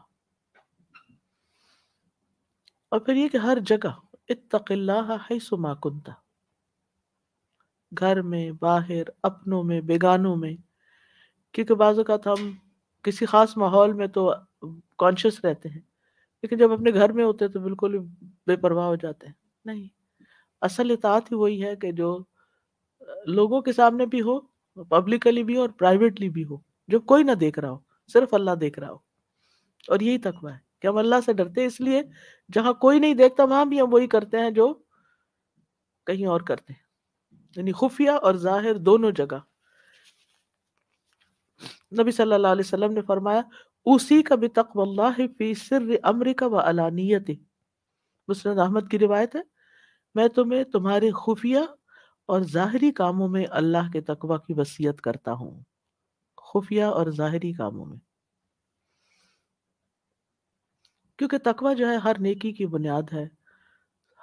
और फिर ये कि हर जगह इतकल्ला है कुंता घर में बाहर अपनों में बेगानों में क्योंकि बाज़ात हम किसी ख़ास माहौल में तो कॉन्शियस रहते हैं लेकिन जब अपने घर में होते हैं तो बिल्कुल बेपरवाह हो जाते हैं नहीं असल इतात ही वही है कि जो लोगों के सामने भी हो पब्लिकली भी हो और प्राइवेटली भी हो जो कोई ना देख रहा हो सिर्फ अल्लाह देख रहा हो और यही तकवा है कि हम अल्लाह से डरते हैं इसलिए जहाँ कोई नहीं देखता वहां भी हम वही करते हैं जो कहीं और करते हैं यानी खुफिया और जाहिर दोनों जगह नबी सल्लल्लाहु अलैहि वसल्लम ने फरमाया उसी का भी तकवल्लाह फी सिर अमरिका व अलानियत मुस्लिम अहमद की रिवायत है मैं तुम्हें तुम्हारे खुफिया और जाहरी कामों में अल्लाह के तकवा की वसीयत करता हूँ खुफिया और जाहरी कामों में क्योंकि तकवा जो है हर नेकी की बुनियाद है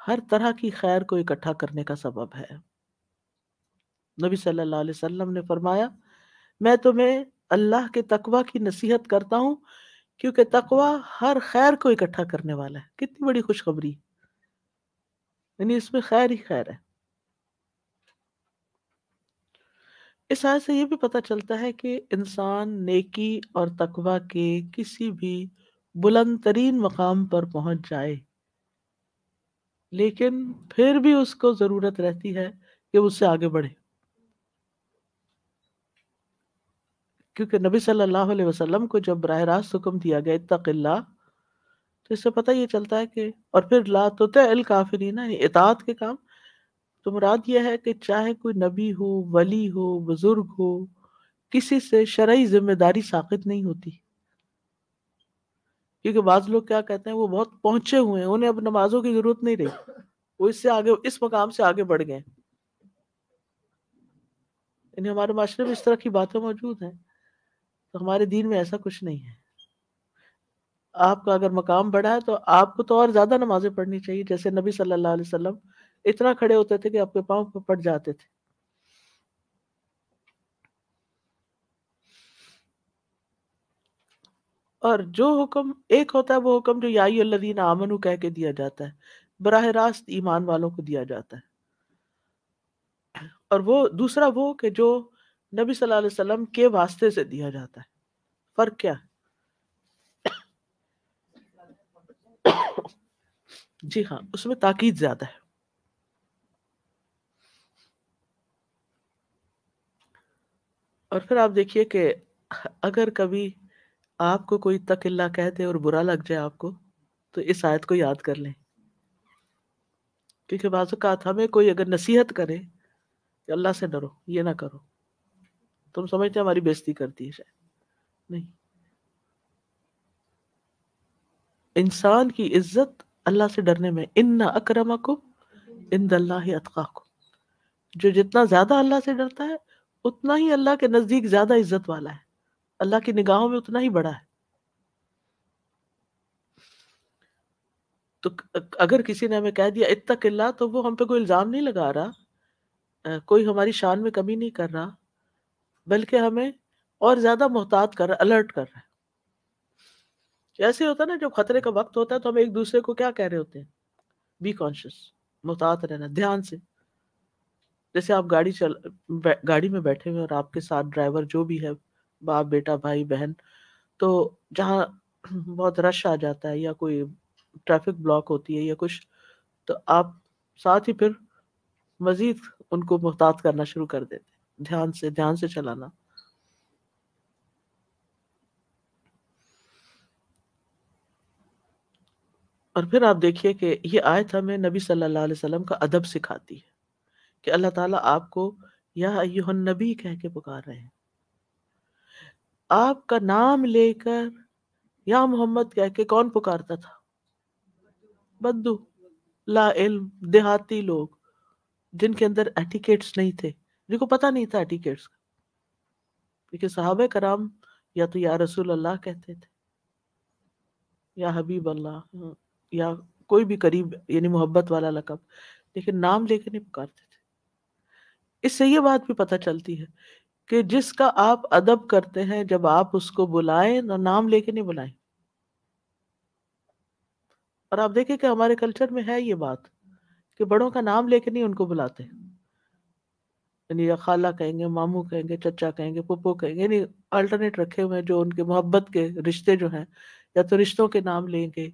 हर तरह की खैर को इकट्ठा करने का सबब है नबी सल्लल्लाहु अलैहि वसल्लम ने फरमाया मैं तुम्हें अल्लाह के तकवा की नसीहत करता हूँ क्योंकि तकवा हर खैर को इकट्ठा करने वाला है कितनी बड़ी खुशखबरी यानी इसमें खैर ही खैर है इस आय से यह भी पता चलता है कि इंसान नेकी और तकवा के किसी भी बुलंद तरीन मकाम पर पहुंच जाए लेकिन फिर भी उसको ज़रूरत रहती है कि उससे आगे बढ़े क्योंकि नबी सल्लल्लाहु अलैहि वसल्लम को जब बरह रास्त हुक्म दिया गया इतला तो इससे पता ये चलता है कि और फिर ला तो अल काफरी ना इतात के काम तो मुराद यह है कि चाहे कोई नबी हो वली हो बुजुर्ग हो किसी से शरा जिम्मेदारी साकित नहीं होती क्योंकि बाज लोग क्या कहते हैं वो बहुत पहुंचे हुए हैं उन्हें अब नमाजों की जरूरत नहीं रही वो इससे आगे इस मकाम से आगे बढ़ गए इन्हें हमारे माशरे में इस तरह की बातें मौजूद हैं हमारे दीन में ऐसा कुछ नहीं है आपका अगर मकाम बढ़ा है तो आपको तो और ज्यादा नमाजें पढ़नी चाहिए जैसे नबी सल्लल्लाहु अलैहि वसल्लम इतना खड़े होते थे कि आपके पाँव पड़ जाते थे और जो हुक्म एक होता है वो हुक्म जो याई अल्लदीन आमनु कह के दिया जाता है बरह रास्त ईमान वालों को दिया जाता है और वो दूसरा वो कि जो नबी सल्लल्लाहु अलैहि वसल्लम के वास्ते से दिया जाता है फर्क क्या है जी हाँ उसमें ताकीद ज्यादा है और फिर आप देखिए कि अगर कभी आपको कोई तकिल्ला कह दे और बुरा लग जाए आपको तो इस आयत को याद कर लें क्योंकि का हमें कोई अगर नसीहत करे अल्लाह से डरो ये ना करो तुम समझते हमारी बेस्ती करती है शायद नहीं इंसान की इज्जत अल्लाह से डरने में इन्ना अक्रमा को इन अतका को जो जितना ज्यादा अल्लाह से डरता है उतना ही अल्लाह के नजदीक ज्यादा इज्जत वाला है अल्लाह की निगाहों में उतना ही बड़ा है तो अगर किसी ने हमें कह दिया इतक तो वो हम पे कोई इल्जाम नहीं लगा रहा कोई हमारी शान में कमी नहीं कर रहा बल्कि हमें और ज्यादा मोहतात कर अलर्ट कर रहा है ऐसे होता है ना जब खतरे का वक्त होता है तो हम एक दूसरे को क्या कह रहे होते हैं बी कॉन्शियस मोहतात रहना ध्यान से जैसे आप गाड़ी चल गाड़ी में बैठे हुए और आपके साथ ड्राइवर जो भी है बाप बेटा भाई बहन तो जहाँ *clears throat* बहुत रश आ जाता है या कोई ट्रैफिक ब्लॉक होती है या कुछ तो आप साथ ही फिर मज़ीद उनको मोहतात करना शुरू कर देते ध्यान से ध्यान से चलाना और फिर आप देखिए कि ये आयत हमें नबी सल्लल्लाहु अलैहि वसल्लम का अदब सिखाती है कि अल्लाह ताला आपको या नबी कह के पुकार रहे हैं आपका नाम लेकर या मोहम्मद कह के कौन पुकारता था बद्दू ला इल्म देहाती लोग जिनके अंदर एटिकेट्स नहीं थे जिनको पता नहीं था टिकट्स का क्योंकि साहब कराम या तो या रसूल अल्लाह कहते थे या हबीब अल्लाह हाँ, या कोई भी करीब यानी मोहब्बत वाला लकब लेकिन नाम लेके नहीं पुकारते थे इससे ये बात भी पता चलती है कि जिसका आप अदब करते हैं जब आप उसको बुलाएं ना नाम लेके नहीं बुलाएं और आप देखें कि हमारे कल्चर में है ये बात कि बड़ों का नाम लेके नहीं उनको बुलाते हैं यानी या खाला कहेंगे मामू कहेंगे चचा कहेंगे पप्पो कहेंगे यानी अल्टरनेट रखे हुए हैं जो उनके मोहब्बत के रिश्ते जो हैं या तो रिश्तों के नाम लेंगे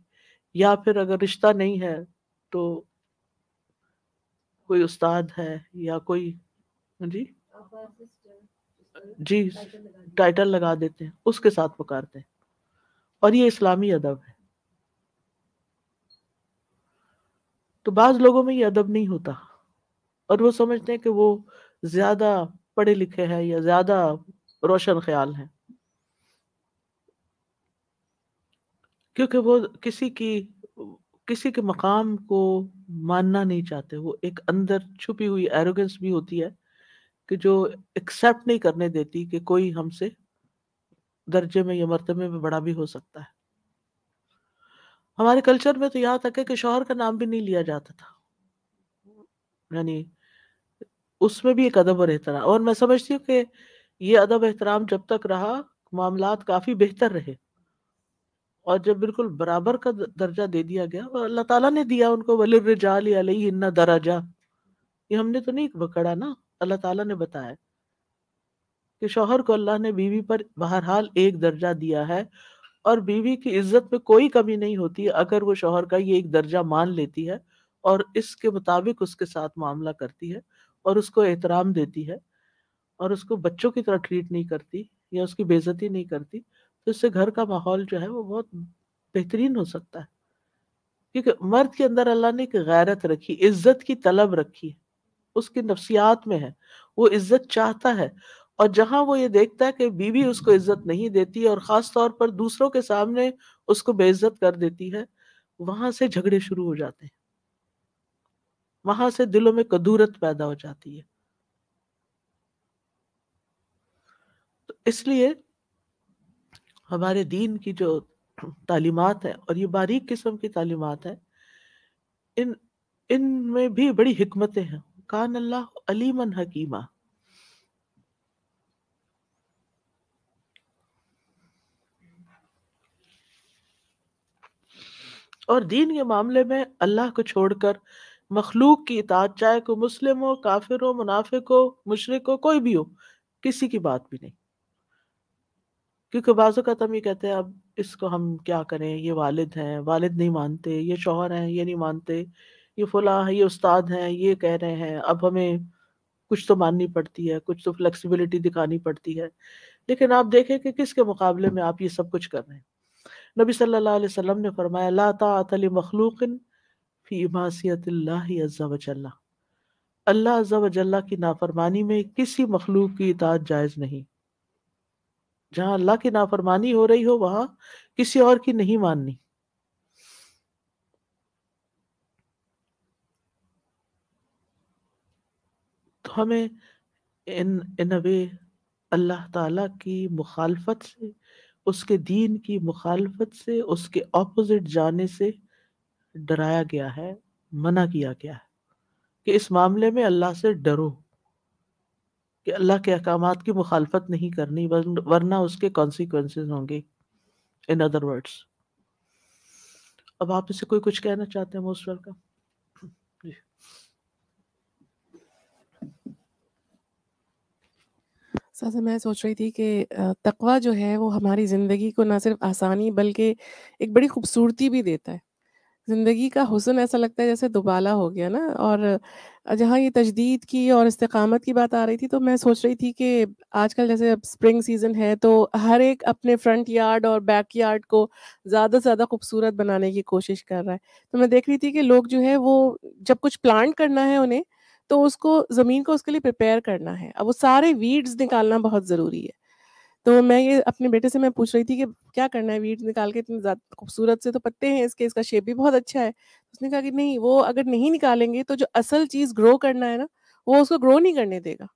या फिर अगर रिश्ता नहीं है तो कोई उस्ताद है या कोई हाँ जी जी टाइटल लगा देते हैं उसके साथ पुकारते हैं और ये इस्लामी अदब है तो बाज लोगों में ये अदब नहीं होता और वो समझते हैं कि वो ज्यादा पढ़े लिखे हैं या ज्यादा रोशन ख्याल हैं क्योंकि वो किसी की किसी के मकाम को मानना नहीं चाहते वो एक अंदर छुपी हुई एरोगेंस भी होती है कि जो एक्सेप्ट नहीं करने देती कि कोई हमसे दर्जे में या मरतबे में बड़ा भी हो सकता है हमारे कल्चर में तो यहाँ तक है कि शोहर का नाम भी नहीं लिया जाता था यानी उसमें भी एक अदब और एहतराम और मैं समझती हूँ कि ये अदब एहतराम जब तक रहा मामला काफ़ी बेहतर रहे और जब बिल्कुल बराबर का दर्जा दे दिया गया और अल्लाह ताला ने दिया उनको वलिरजाल इन्ना दराजा ये हमने तो नहीं पकड़ा ना अल्लाह ताला ने बताया कि शोहर को अल्लाह ने बीवी पर बहरहाल एक दर्जा दिया है और बीवी की इज्जत में कोई कमी नहीं होती अगर वो शोहर का ये एक दर्जा मान लेती है और इसके मुताबिक उसके साथ मामला करती है और उसको एहतराम देती है और उसको बच्चों की तरह ट्रीट नहीं करती या उसकी बेजती नहीं करती तो इससे घर का माहौल जो है वो बहुत बेहतरीन हो सकता है क्योंकि मर्द के अंदर अल्लाह ने एक गैरत रखी इज्जत की तलब रखी है उसकी नफ्सियात में है वो इज्जत चाहता है और जहां वो ये देखता है कि बीवी उसको इज्जत नहीं देती और ख़ास तौर पर दूसरों के सामने उसको बेइज्जत कर देती है वहां से झगड़े शुरू हो जाते हैं वहां से दिलों में कदूरत पैदा हो जाती है तो इसलिए हमारे दीन की जो तालीमात है और ये बारीक किस्म की तालीमात है इन में भी बड़ी हिकमतें हैं कान अल्लाह अलीमन हकीमा और दीन के मामले में अल्लाह को छोड़कर मखलूक की इतात चाहे को मुस्लिम हो काफिर हो मुनाफिक हो मुशरक हो कोई भी हो किसी की बात भी नहीं क्योंकि बाज़ का हम ये कहते हैं अब इसको हम क्या करें ये वालिद हैं वालिद नहीं मानते ये शोहर हैं ये नहीं मानते ये फुला है ये उस्ताद हैं ये कह रहे हैं अब हमें कुछ तो माननी पड़ती है कुछ तो फ्लेक्सिबिलिटी दिखानी पड़ती है लेकिन आप देखें कि किसके मुकाबले में आप ये सब कुछ कर रहे हैं नबी सल्लल्लाहु अलैहि वसल्लम ने फरमाया ला ताअतली मखलूकिन अल्लाह अज़ा की नाफरमानी में किसी मखलूक की इताद जायज़ नहीं जहां अल्लाह की नाफरमानी हो रही हो वहां किसी और की नहीं माननी तो हमें इन इन अवे अल्लाह ताला की मुखालफत से उसके दीन की मुखालफत से उसके ऑपोजिट जाने से डराया गया है मना किया गया है कि इस मामले में अल्लाह से डरो कि अल्लाह के अहकाम की मुखालफत नहीं करनी वरना उसके कॉन्सिक्वेंस होंगे इन अदर वर्ड्स अब आप इसे कोई कुछ कहना चाहते हैं मोस्ट वेलकम सर मैं सोच रही थी कि तकवा जो है वो हमारी ज़िंदगी को ना सिर्फ आसानी बल्कि एक बड़ी खूबसूरती भी देता है ज़िंदगी का हुसन ऐसा लगता है जैसे दुबाला हो गया ना और जहाँ ये तजदीद की और इस्तेकामत की बात आ रही थी तो मैं सोच रही थी कि आजकल जैसे अब स्प्रिंग सीज़न है तो हर एक अपने फ्रंट यार्ड और बैक यार्ड को ज़्यादा से ज़्यादा खूबसूरत बनाने की कोशिश कर रहा है तो मैं देख रही थी कि लोग जो है वो जब कुछ प्लांट करना है उन्हें तो उसको ज़मीन को उसके लिए प्रिपेयर करना है अब वो सारे वीड्स निकालना बहुत ज़रूरी है तो मैं ये अपने बेटे से मैं पूछ रही थी कि क्या करना है वीट निकाल के इतने ज़्यादा खूबसूरत से तो पत्ते हैं इसके इसका शेप भी बहुत अच्छा है उसने कहा कि नहीं वो अगर नहीं निकालेंगे तो जो असल चीज़ ग्रो करना है ना वो उसको ग्रो नहीं करने देगा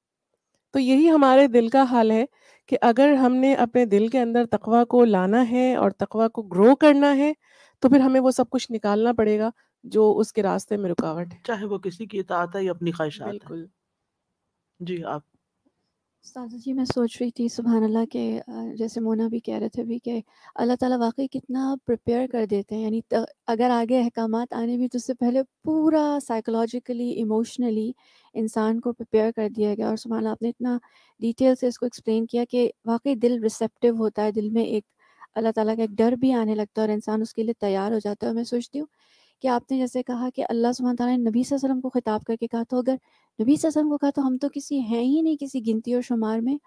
तो यही हमारे दिल का हाल है कि अगर हमने अपने दिल के अंदर तकवा को लाना है और तकवा को ग्रो करना है तो फिर हमें वो सब कुछ निकालना पड़ेगा जो उसके रास्ते में रुकावट है चाहे वो किसी की इतात है या अपनी ख्वाहिशात बिल्कुल जी आप साजा जी मैं सोच रही थी सुबह अल्लाह के जैसे मोना भी कह रहे थे अभी कि अल्लाह ताला वाकई कितना प्रिपेयर कर देते हैं यानी अगर आगे अहकाम आने भी तो उससे पहले पूरा साइकोलॉजिकली, इमोशनली इंसान को प्रिपेयर कर दिया गया और सुबह आपने इतना डिटेल से इसको एक्सप्लेन किया कि वाकई दिल रिसेप्टिव होता है, दिल में एक अल्लाह ताला का एक डर भी आने लगता है और इंसान उसके लिए तैयार हो जाता है और मैं सोचती हूँ कि आपने जैसे कहा कि अल्लाह सुबह तला ने नबी वसम को ख़िताब करके कहा तो अगर नबी वसलम को कहा तो हम तो किसी हैं ही नहीं किसी गिनती और शुमार में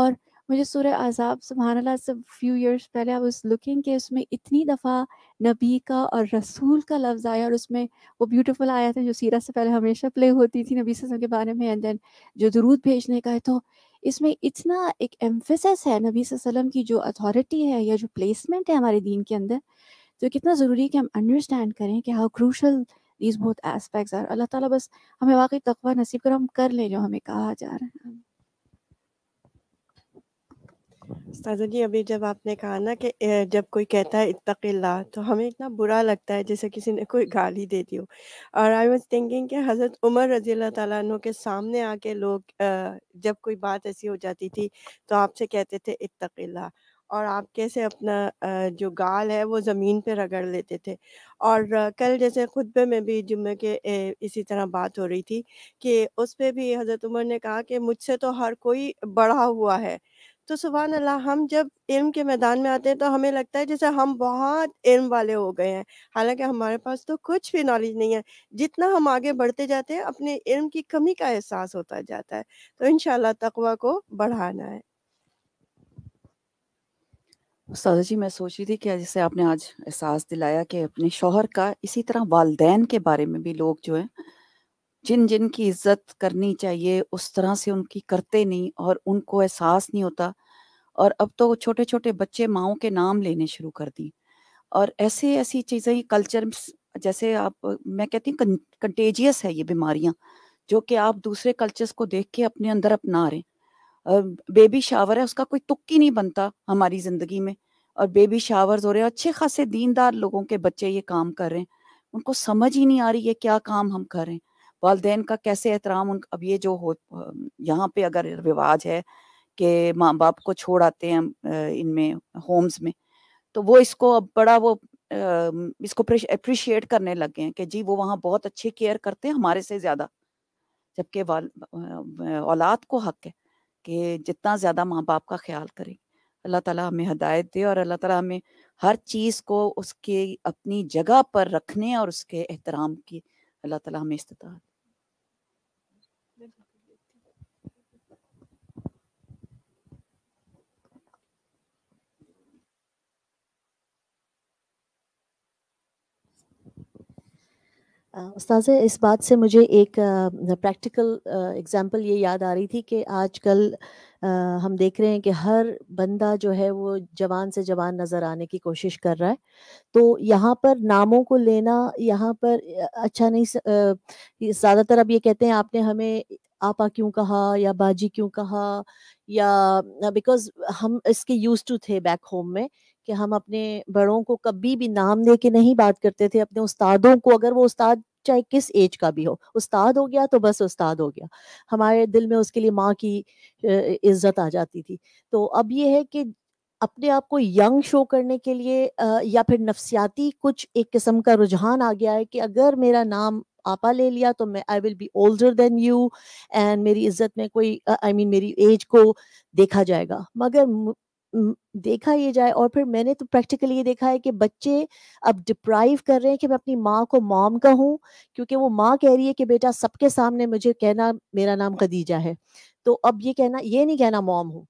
और मुझे सूर आज़ाब सुबहानल्ला से फ्यू ईयर्स पहले आई उस लुकिंग के उसमें इतनी दफ़ा नबी का और रसूल का लफ्ज़ आया और उसमें वो ब्यूटीफुल आया था जो सीरा से पहले हमेशा प्ले होती थी नबी वसम के बारे में एंड देन जो दरूद भेजने का है तो इसमें इतना एक एम्फेसिस है नबी वसम की जो अथॉरिटी है या जो प्लेसमेंट है हमारे दीन के अंदर तो कितना ज़रूरी है कि हम अंडरस्टैंड करें कि हाउ क्रूशल दीज बहुत एस्पेक्ट्स आर अल्लाह ताला बस हमें वाकई तकवा नसीब कर हम कर लें जो हमें कहा जा रहा है उस्तादा जी अभी जब आपने कहा ना कि जब कोई कहता है इतकिल्ला तो हमें इतना बुरा लगता है जैसे किसी ने कोई गाली दे दी हो और आई वाज थिंकिंग कि हज़रत उमर रजी अल्लाह के सामने आके लोग जब कोई बात ऐसी हो जाती थी तो आपसे कहते थे इतकिल्ला और आप कैसे अपना जो गाल है वो ज़मीन पे रगड़ लेते थे और कल जैसे खुतबे में भी जुम्मे के इसी तरह बात हो रही थी कि उस पर भी हज़रत उमर ने कहा कि मुझसे तो हर कोई बड़ा हुआ है। तो सुबह अल्लाह हम जब इल्म के मैदान में आते हैं तो हमें लगता है जैसे हम बहुत इल्म वाले हो गए हैं। हालांकि हमारे पास तो कुछ भी नॉलेज नहीं है। जितना हम आगे बढ़ते जाते हैं अपने इल्म की कमी का एहसास होता जाता है। तो इन तक़वा को बढ़ाना है। सादा जी मैं सोच रही थी कि जैसे आपने आज एहसास दिलाया कि अपने शोहर का इसी तरह वालदेन के बारे में भी लोग जो है जिन जिन की इज्जत करनी चाहिए उस तरह से उनकी करते नहीं और उनको एहसास नहीं होता और अब तो छोटे छोटे बच्चे माओ के नाम लेने शुरू कर दी और ऐसे ऐसी चीज़ें कल्चर जैसे आप मैं कहती हूँ कंटेजियस है ये बीमारियाँ जो कि आप दूसरे कल्चर्स को देख के अपने अंदर अपना रहे हैं बेबी शावर है उसका कोई तुक्की नहीं बनता हमारी जिंदगी में और बेबी शावर हो रहे हैं अच्छे खासे दीनदार लोगों के बच्चे ये काम कर रहे हैं उनको समझ ही नहीं आ रही है क्या काम हम कर रहे हैं वालदेन का कैसे एहतराम उन अब ये जो हो यहाँ पे अगर रिवाज है कि माँ बाप को छोड़ आते हैं इनमें होम्स में तो वो इसको अब बड़ा वो इसको अप्रिशिएट करने गए हैं कि जी वो वहाँ बहुत अच्छे केयर करते हैं हमारे से ज़्यादा जबकि औलाद को हक है कि जितना ज़्यादा माँ बाप का ख्याल करें अल्लाह ताला हमें हदायत दे और अल्लाह ताला हमें हर चीज़ को उसके अपनी जगह पर रखने और उसके एहतराम की अल्लाह ताला हमें इस्तात उस्ताद इस बात से मुझे एक प्रैक्टिकल एग्जांपल ये याद आ रही थी कि आजकल हम देख रहे हैं कि हर बंदा जो है वो जवान से जवान नज़र आने की कोशिश कर रहा है तो यहाँ पर नामों को लेना यहाँ पर अच्छा नहीं ज़्यादातर अब ये कहते हैं आपने हमें आपा क्यों कहा या बाजी क्यों कहा या बिकॉज हम इसके यूज टू थे बैक होम में कि हम अपने बड़ों को कभी भी नाम दे के नहीं बात करते थे अपने उस्तादों को अगर वो उस्ताद चाहे किस एज का भी हो उस्ताद हो गया तो बस उस्ताद हो गया हमारे दिल में उसके लिए माँ की इज्जत आ जाती थी तो अब ये है कि अपने आप को यंग शो करने के लिए या फिर नफ्सियाती कुछ एक किस्म का रुझान आ गया है कि अगर मेरा नाम आपा ले लिया तो मैं I will be older than you and मेरी इज्जत में कोई आई I मीन mean, मेरी एज को देखा जाएगा मगर देखा ये जाए और फिर मैंने तो प्रैक्टिकली ये देखा है कि बच्चे अब डिप्राइव कर रहे हैं कि मैं अपनी माँ को मॉम कहूँ क्योंकि वो माँ कह रही है कि बेटा सबके सामने मुझे कहना मेरा नाम खदीजा है तो अब ये कहना ये नहीं कहना मॉम हूँ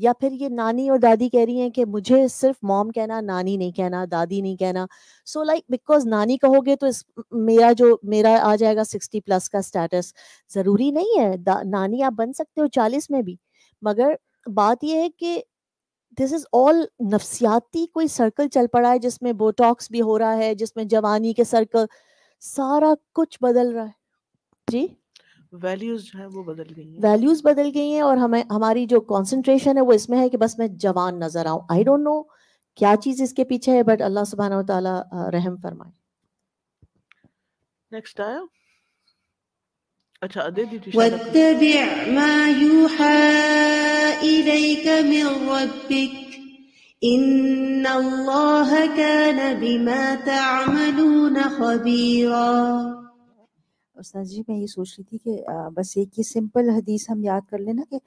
या फिर ये नानी और दादी कह रही हैं कि मुझे सिर्फ मॉम कहना नानी नहीं कहना दादी नहीं कहना सो लाइक बिकॉज नानी कहोगे तो इस मेरा जो मेरा आ जाएगा सिक्सटी प्लस का स्टेटस जरूरी नहीं है नानी आप बन सकते हो चालीस में भी मगर बात यह है कि दिस इज ऑल नफसियाती कोई सर्कल चल पड़ा है जिसमें बोटॉक्स भी हो रहा है जिसमें जवानी के सर्कल सारा कुछ बदल रहा है जी वैल्यूज है वो बदल गई हैं वैल्यूज बदल गई हैं और हमें हमारी जो कंसंट्रेशन है वो इसमें है कि बस मैं जवान नजर आऊं आई डोंट नो क्या चीज इसके पीछे है बट अल्लाह सुबहाना तआला रहम फरमाए नेक्स्ट आया अच्छा अदिति वत्तबिअ मा यूहा इलैक मिन إن الله كان بما تعملون خبيرا उस्ताद जी मैं ये सोच रही थी कि बस एक ही सिंपल हदीस हम याद कर लेना कि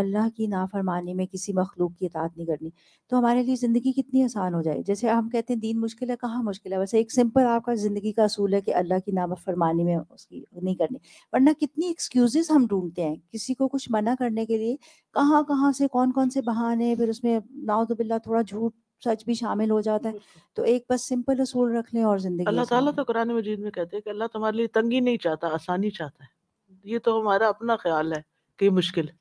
अल्लाह की नाफरमानी में किसी मखलूक की इतात नहीं करनी तो हमारे लिए ज़िंदगी कितनी आसान हो जाए जैसे हम कहते हैं दीन मुश्किल है कहाँ मुश्किल है वैसे एक सिंपल आपका ज़िंदगी का असूल है कि अल्लाह की नाफरमानी में उसकी नहीं करनी वरना कितनी एक्सक्यूज़ हम ढूंढते हैं किसी को कुछ मना करने के लिए कहाँ कहाँ से कौन कौन से बहाने फिर उसमें तो बिल्ला थोड़ा झूठ सच भी शामिल हो जाता है तो एक बस सिंपल असूल रख लें और जिंदगी अल्लाह ताला तो कुरान मजीद में कहते हैं कि अल्लाह तुम्हारे लिए तंगी नहीं चाहता आसानी चाहता है ये तो हमारा अपना ख्याल है कि मुश्किल है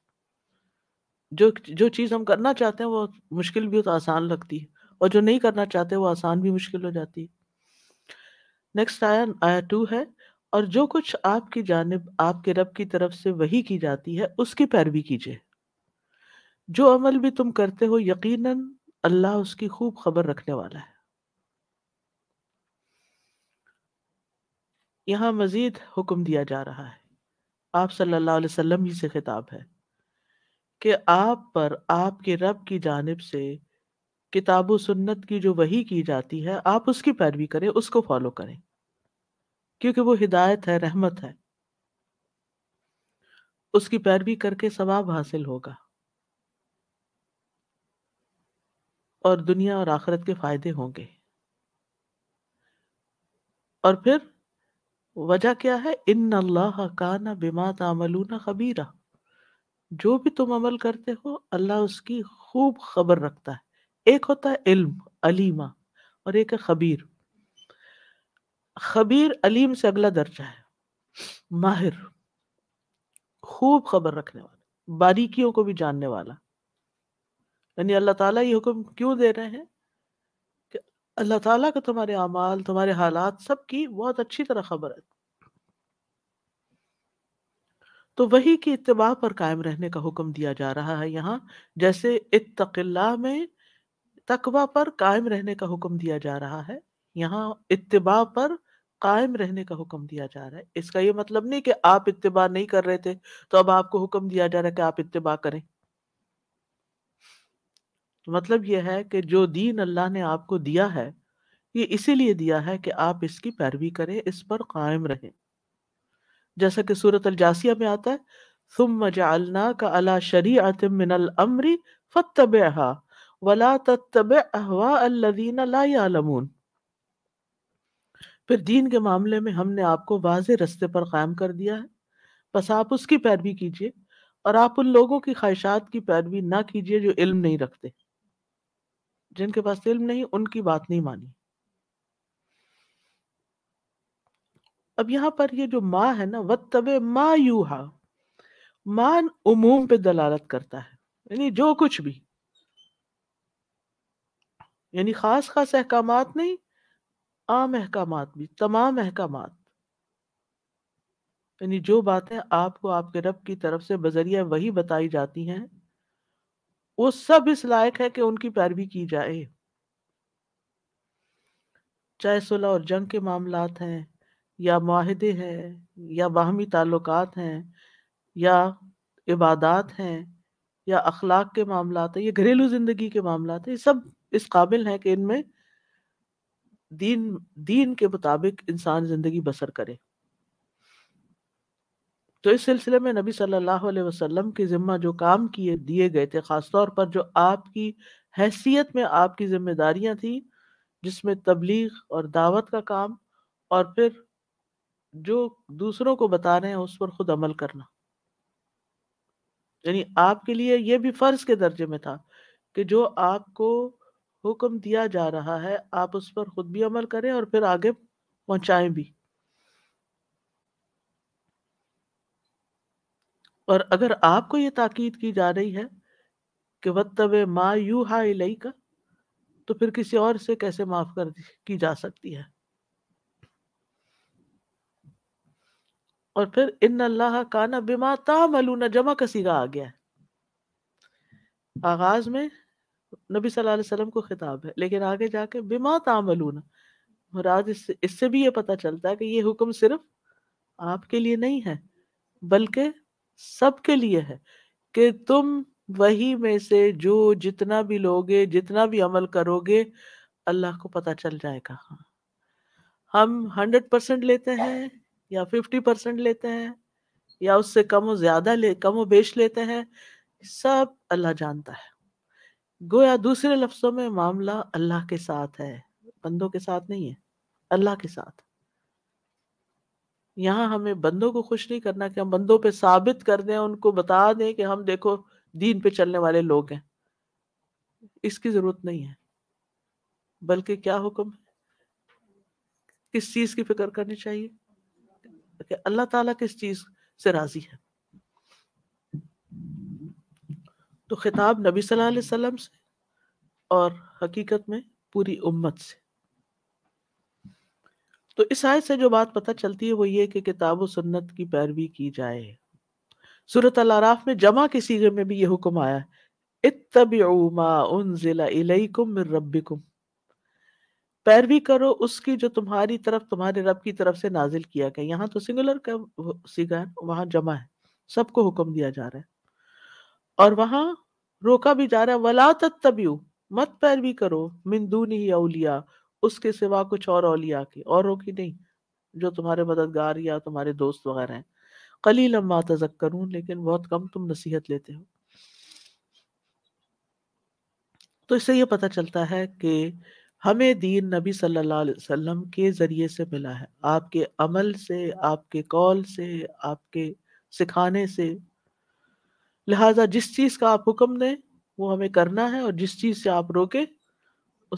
जो जो चीज़ हम करना चाहते हैं वो मुश्किल भी हो तो आसान लगती है और जो नहीं करना चाहते वो आसान भी मुश्किल हो जाती है नेक्स्ट आया आया टू है और जो कुछ आपकी जानब आपके रब की तरफ से वही की जाती है उसकी पैरवी कीजिए जो अमल भी तुम करते हो यकीनन अल्लाह उसकी खूब खबर रखने वाला है यहाँ मजीद हुक्म दिया जा रहा है आप सल्लल्लाहु अलैहि वसल्लम ही से खिताब है कि आप पर आपके रब की जानिब से किताब व सुन्नत की जो वही की जाती है आप उसकी पैरवी करें उसको फॉलो करें क्योंकि वो हिदायत है रहमत है उसकी पैरवी करके सवाब हासिल होगा और दुनिया और आखरत के फायदे होंगे और फिर वजह क्या है इन अल्लाह काना बिमा तामलूना खबीरा जो भी तुम अमल करते हो अल्लाह उसकी खूब खबर रखता है एक होता है इल्म अलीमा और एक है खबीर खबीर अलीम से अगला दर्जा है माहिर खूब खबर रखने वाला बारीकियों को भी जानने वाला यानी अल्लाह ताला ये हुक्म क्यों दे रहे हैं कि अल्लाह ताला का तुम्हारे अमाल तुम्हारे हालात सब की बहुत अच्छी तरह खबर है तो वही की इतबा पर कायम रहने का हुक्म दिया जा रहा है यहाँ जैसे इतकिल्ला में तकवा पर कायम रहने का हुक्म दिया जा रहा है यहाँ इतबा पर कायम रहने का हुक्म दिया जा रहा है इसका ये मतलब नहीं कि आप इतबा नहीं कर रहे थे तो अब आपको हुक्म दिया जा रहा है कि आप इतबा करें तो मतलब यह है कि जो दीन अल्लाह ने आपको दिया है ये इसीलिए दिया है कि आप इसकी पैरवी करें इस पर कायम रहें जैसा कि सूरत अलजासिया में आता है सुम जालना का अला शरी मिनल अमरी फतब वला तब अहवा अल्लवीन लामून फिर दीन के मामले में हमने आपको वाज रस्ते पर कायम कर दिया है बस आप उसकी पैरवी कीजिए और आप उन लोगों की ख्वाहिशात की पैरवी ना कीजिए जो इल्म नहीं रखते जिनके पास इल्म नहीं उनकी बात नहीं मानी अब यहाँ पर ये जो माँ है ना वत तबे माँ यूहा मान उमूम पे दलालत करता है यानी जो कुछ भी यानी खास खास अहकाम नहीं आम अहकाम भी तमाम अहकाम यानी जो बातें आपको आपके रब की तरफ से बजरिया वही बताई जाती हैं वो सब इस लायक है कि उनकी पैरवी की जाए चाहे सुलह और जंग के मामला हैं या माहदे हैं या बाहमी ताल्लुक हैं या इबादत हैं या अखलाक के मामला हैं या घरेलू ज़िंदगी के मामला हैं ये सब इस काबिल हैं कि इनमें दीन दीन के मुताबिक इंसान ज़िंदगी बसर करे तो इस सिलसिले में नबी सल्लल्लाहु अलैहि वसल्लम के ज़िम्मा जो काम किए दिए गए थे ख़ास तौर पर जो आपकी हैसियत में आपकी जिम्मेदारियां थी जिसमें तबलीग और दावत का काम और फिर जो दूसरों को बता रहे हैं उस पर खुद अमल करना यानी आपके लिए यह भी फर्ज के दर्जे में था कि जो आपको हुक्म दिया जा रहा है आप उस पर खुद भी अमल करें और फिर आगे पहुंचाएं भी और अगर आपको ये ताकीद की जा रही है कि वत्तवे मा यू हाई का तो फिर किसी और से कैसे माफ कर की जा सकती है और फिर इन अल्लाह काना बिमा तामलूना जमा कसीगा आ गया है आगाज में नबी सल्लल्लाहु अलैहि वसल्लम को खिताब है लेकिन आगे जाके बिमा तामलूना मुराद इससे इससे भी ये पता चलता है कि ये हुक्म सिर्फ आपके लिए नहीं है बल्कि सबके लिए है कि तुम वही में से जो जितना भी लोगे जितना भी अमल करोगे अल्लाह को पता चल जाएगा हाँ। हम हंड्रेड परसेंट लेते हैं या फिफ्टी परसेंट लेते हैं या उससे कम और ज्यादा ले कम और बेच लेते हैं सब अल्लाह जानता है गोया दूसरे लफ्जों में मामला अल्लाह के साथ है बंदों के साथ नहीं है अल्लाह के साथ यहाँ हमें बंदों को खुश नहीं करना कि हम बंदों पे साबित कर दें उनको बता दें कि हम देखो दीन पे चलने वाले लोग हैं इसकी जरूरत नहीं है बल्कि क्या हुक्म है किस चीज की फिक्र करनी चाहिए कि अल्लाह ताला किस चीज से राजी है तो खिताब नबी सल्लल्लाहु अलैहि वसल्लम से और हकीकत में पूरी उम्मत से तो इस आयत से जो बात पता चलती है वो ये कि किताब व सुन्नत की पैरवी की जाए सूरत अलाराफ में जमा के सीगे में भी ये हुक्म आया है इतबिमा उन जिला इलैकुम मिर रब्बिकुम पैरवी करो उसकी जो तुम्हारी तरफ तुम्हारे रब की तरफ से नाजिल किया गया यहाँ तो सिंगुलर का सीगा है वहां जमा है सबको हुक्म दिया जा रहा है और वहां रोका भी जा रहा है वला तत्यू मत पैरवी करो मिंदू नहीं औलिया उसके सिवा कुछ और अलिया के औरों की नहीं जो तुम्हारे मददगार या तुम्हारे दोस्त वगैरह हैं कली लम्बा करूं लेकिन बहुत कम तुम नसीहत लेते हो तो इससे ये पता चलता है कि हमें दीन नबी सल्लल्लाहु अलैहि वसल्लम के ज़रिए से मिला है आपके अमल से आपके कौल से आपके सिखाने से लिहाजा जिस चीज़ का आप हुक्म दें वो हमें करना है और जिस चीज़ से आप रोके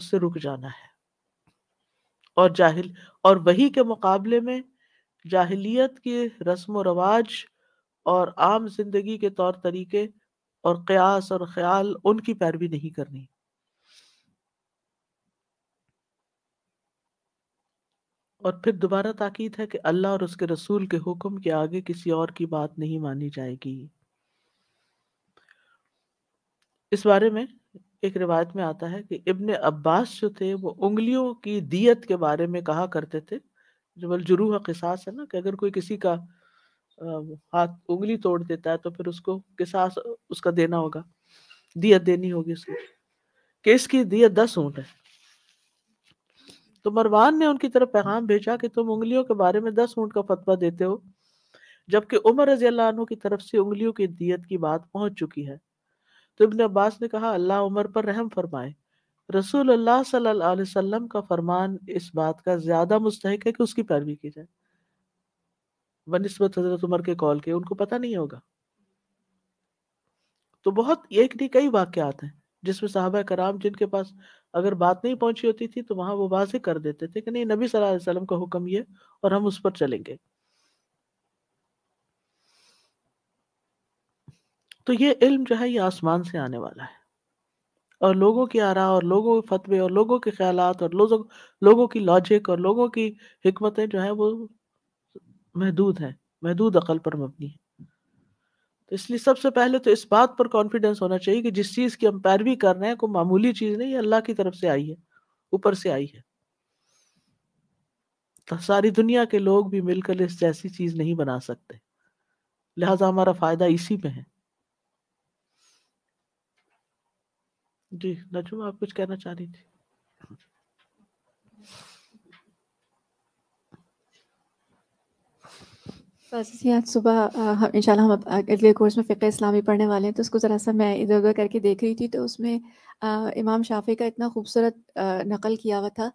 उससे रुक जाना है और जाहिल और वही के मुकाबले में जाहिलियत के रस्म व रवाज और आम जिंदगी के तौर तरीके और क्यास और ख्याल उनकी पैरवी नहीं करनी और फिर दोबारा ताकीद है कि अल्लाह और उसके रसूल के हुक्म के आगे किसी और की बात नहीं मानी जाएगी इस बारे में एक रिवायत में आता है कि इब्ने अब्बास जो थे वो उंगलियों की दियत के बारे में कहा करते थे जो बल जुरूह किसास है ना कि अगर कोई किसी का हाथ उंगली तोड़ देता है तो फिर उसको किसास उसका देना होगा दियत देनी होगी उसको कि इसकी दियत दस ऊँट है तो मरवान ने उनकी तरफ पैगाम भेजा कि तुम उंगलियों के बारे में दस ऊंट का फतवा देते हो जबकि उमर रजी अल्लाह की तरफ से उंगलियों की दियत की बात पहुंच चुकी है तो इबन अब्बास ने कहा अल्लाह उमर पर रहम फरमाए रसूल अल्लाह सल्लल्लाहु अलैहि वसल्लम का फरमान इस बात का ज्यादा मुस्तक है कि उसकी पैरवी की जाए बनस्बत हजरत उमर के कॉल के उनको पता नहीं होगा तो बहुत एक नहीं कई वाक्यात हैं जिसमें साहबा कराम जिनके पास अगर बात नहीं पहुंची होती थी तो वहां वो वाजे कर देते थे कि नहीं नबी सल्लल्लाहु का हुक्म ये और हम उस पर चलेंगे तो ये इल्म जो है ये आसमान से आने वाला है और लोगों की आरा और लोगों के फतवे और लोगों के ख्याल और लोगों लोगों की लॉजिक और लोगों की हमतें जो है वो महदूद हैं महदूद अकल पर मबनी है तो इसलिए सबसे पहले तो इस बात पर कॉन्फिडेंस होना चाहिए कि जिस चीज की हम पैरवी कर रहे हैं कोई मामूली चीज नहीं अल्लाह की तरफ से आई है ऊपर से आई है तो सारी दुनिया के लोग भी मिलकर इस जैसी चीज नहीं बना सकते लिहाजा हमारा फायदा इसी में है जी नजुम आप कुछ कहना चाह रही थी आज सुबह इन हम अगले कोर्स में फ़िक़ इस्लामी पढ़ने वाले हैं तो उसको ज़रा सा मैं इधर उधर करके देख रही थी तो उसमें आ, इमाम शाफी का इतना खूबसूरत नकल किया हुआ था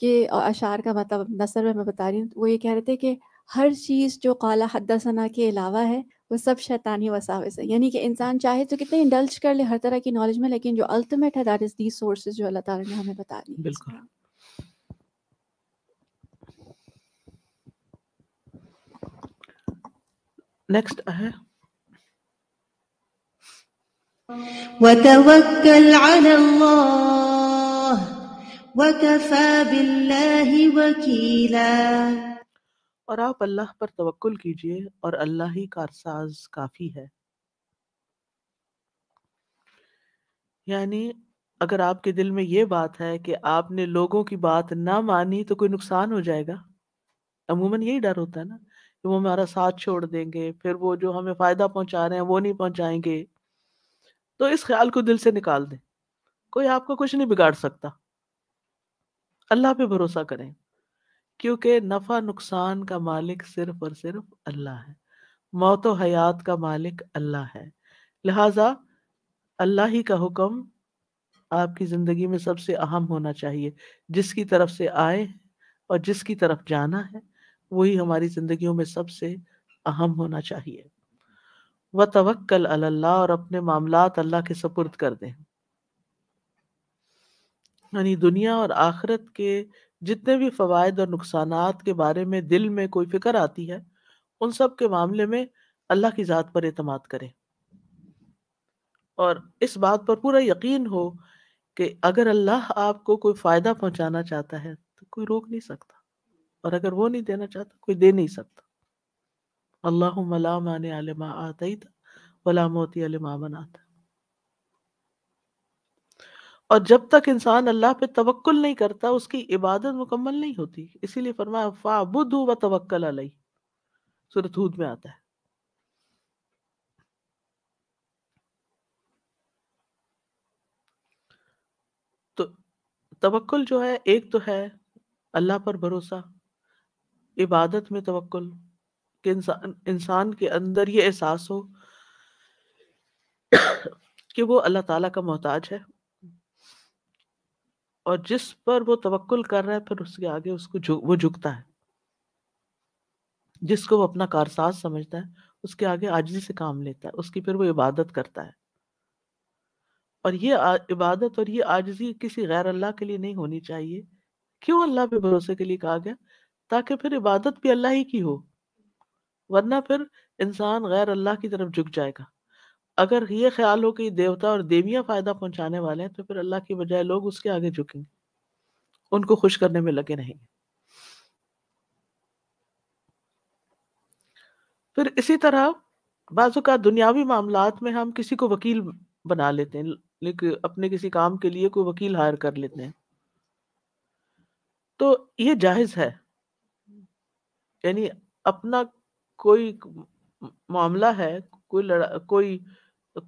कि अशार का मतलब नसर में मैं बता रही हूँ वो ये कह रहे थे कि हर चीज़ जो काला हदसना के अलावा है वो सब शैतानी वसाविस है यानी कि इंसान चाहे तो कितने इंडल्ज कर ले हर तरह की नॉलेज में लेकिन जो अल्टीमेट है दैट इज़ दी सोर्सेज जो अल्लाह ताला ने हमें बता दी बिल्कुल नेक्स्ट है uh, وتوكل على الله وكفى بالله وكيلا और आप अल्लाह पर तवक्ल कीजिए और अल्लाह ही कारसाज काफी है यानी अगर आपके दिल में ये बात है कि आपने लोगों की बात ना मानी तो कोई नुकसान हो जाएगा अमूमन यही डर होता है ना જો وہ ہمارا સાથ છોડ દેંગે ફિર વો જો હમે ફાયદા પહોંચા રહે હે વો નહીં પહોંચાયેંગે તો ઇસ ખ્યાલ કો દિલ સે નિકાલ દે કોઈ આપકો કુછ નહીં બગાડ સકતા અલ્લાહ पे भरोसा કરે ક્યોકી નફા નુકસાન કા માલિક સિર્ફ ઓર સિર્ફ અલ્લાહ હૈ મોત ઓર હયાત કા માલિક અલ્લાહ હૈ لہઝા અલ્લાહ હી કા હુકમ આપકી જિંદગી મેં સબસે અહમ હોના ચાહીએ જિસકી તરફ સે આએ ઓર જિસકી તરફ જાના હૈ वही हमारी जिंदगियों में सबसे अहम होना चाहिए व तवक्कल अल्लाह और अपने मामला अल्लाह के सपुर्द कर दें यानी दुनिया और आखिरत के जितने भी फवायद और नुकसान के बारे में दिल में कोई फिक्र आती है उन सब के मामले में अल्लाह की ज़ात पर अतमाद करें और इस बात पर पूरा यकीन हो कि अगर अल्लाह आपको कोई फ़ायदा पहुंचाना चाहता है तो कोई रोक नहीं सकता और अगर वो नहीं देना चाहता कोई दे नहीं सकता अल्लाह मला माने आलिमा आता ही था वला मोती आलिमा बनाता और जब तक इंसान अल्लाह पे तवक्कुल नहीं करता उसकी इबादत मुकम्मल नहीं होती इसीलिए फरमाया फाबुद व तवक्कल अलई सूरत हूद में आता है तो तवक्कुल जो है एक तो है अल्लाह पर भरोसा इबादत में तवक्ल कि इंसान इंसान के अंदर ये एहसास हो *coughs* कि वो अल्लाह ताला का मोहताज है और जिस पर वो तवक्ल कर रहा है फिर उसके आगे उसको जु, वो झुकता है जिसको वो अपना कारसाज समझता है उसके आगे आजजी से काम लेता है उसकी फिर वो इबादत करता है और ये इबादत और ये आजजी किसी गैर अल्लाह के लिए नहीं होनी चाहिए क्यों अल्लाह पे भरोसे के लिए कहा गया ताकि फिर इबादत भी अल्लाह ही की हो वरना फिर इंसान गैर अल्लाह की तरफ झुक जाएगा अगर ये ख्याल हो कि देवता और देवियां फायदा पहुंचाने वाले हैं तो फिर अल्लाह की बजाय लोग उसके आगे झुकेंगे उनको खुश करने में लगे रहेंगे फिर इसी तरह बाजू का दुनियावी मामला में हम किसी को वकील बना लेते हैं लेकिन अपने किसी काम के लिए कोई वकील हायर कर लेते हैं तो ये जायज है यानी अपना कोई मामला है कोई लड़ा कोई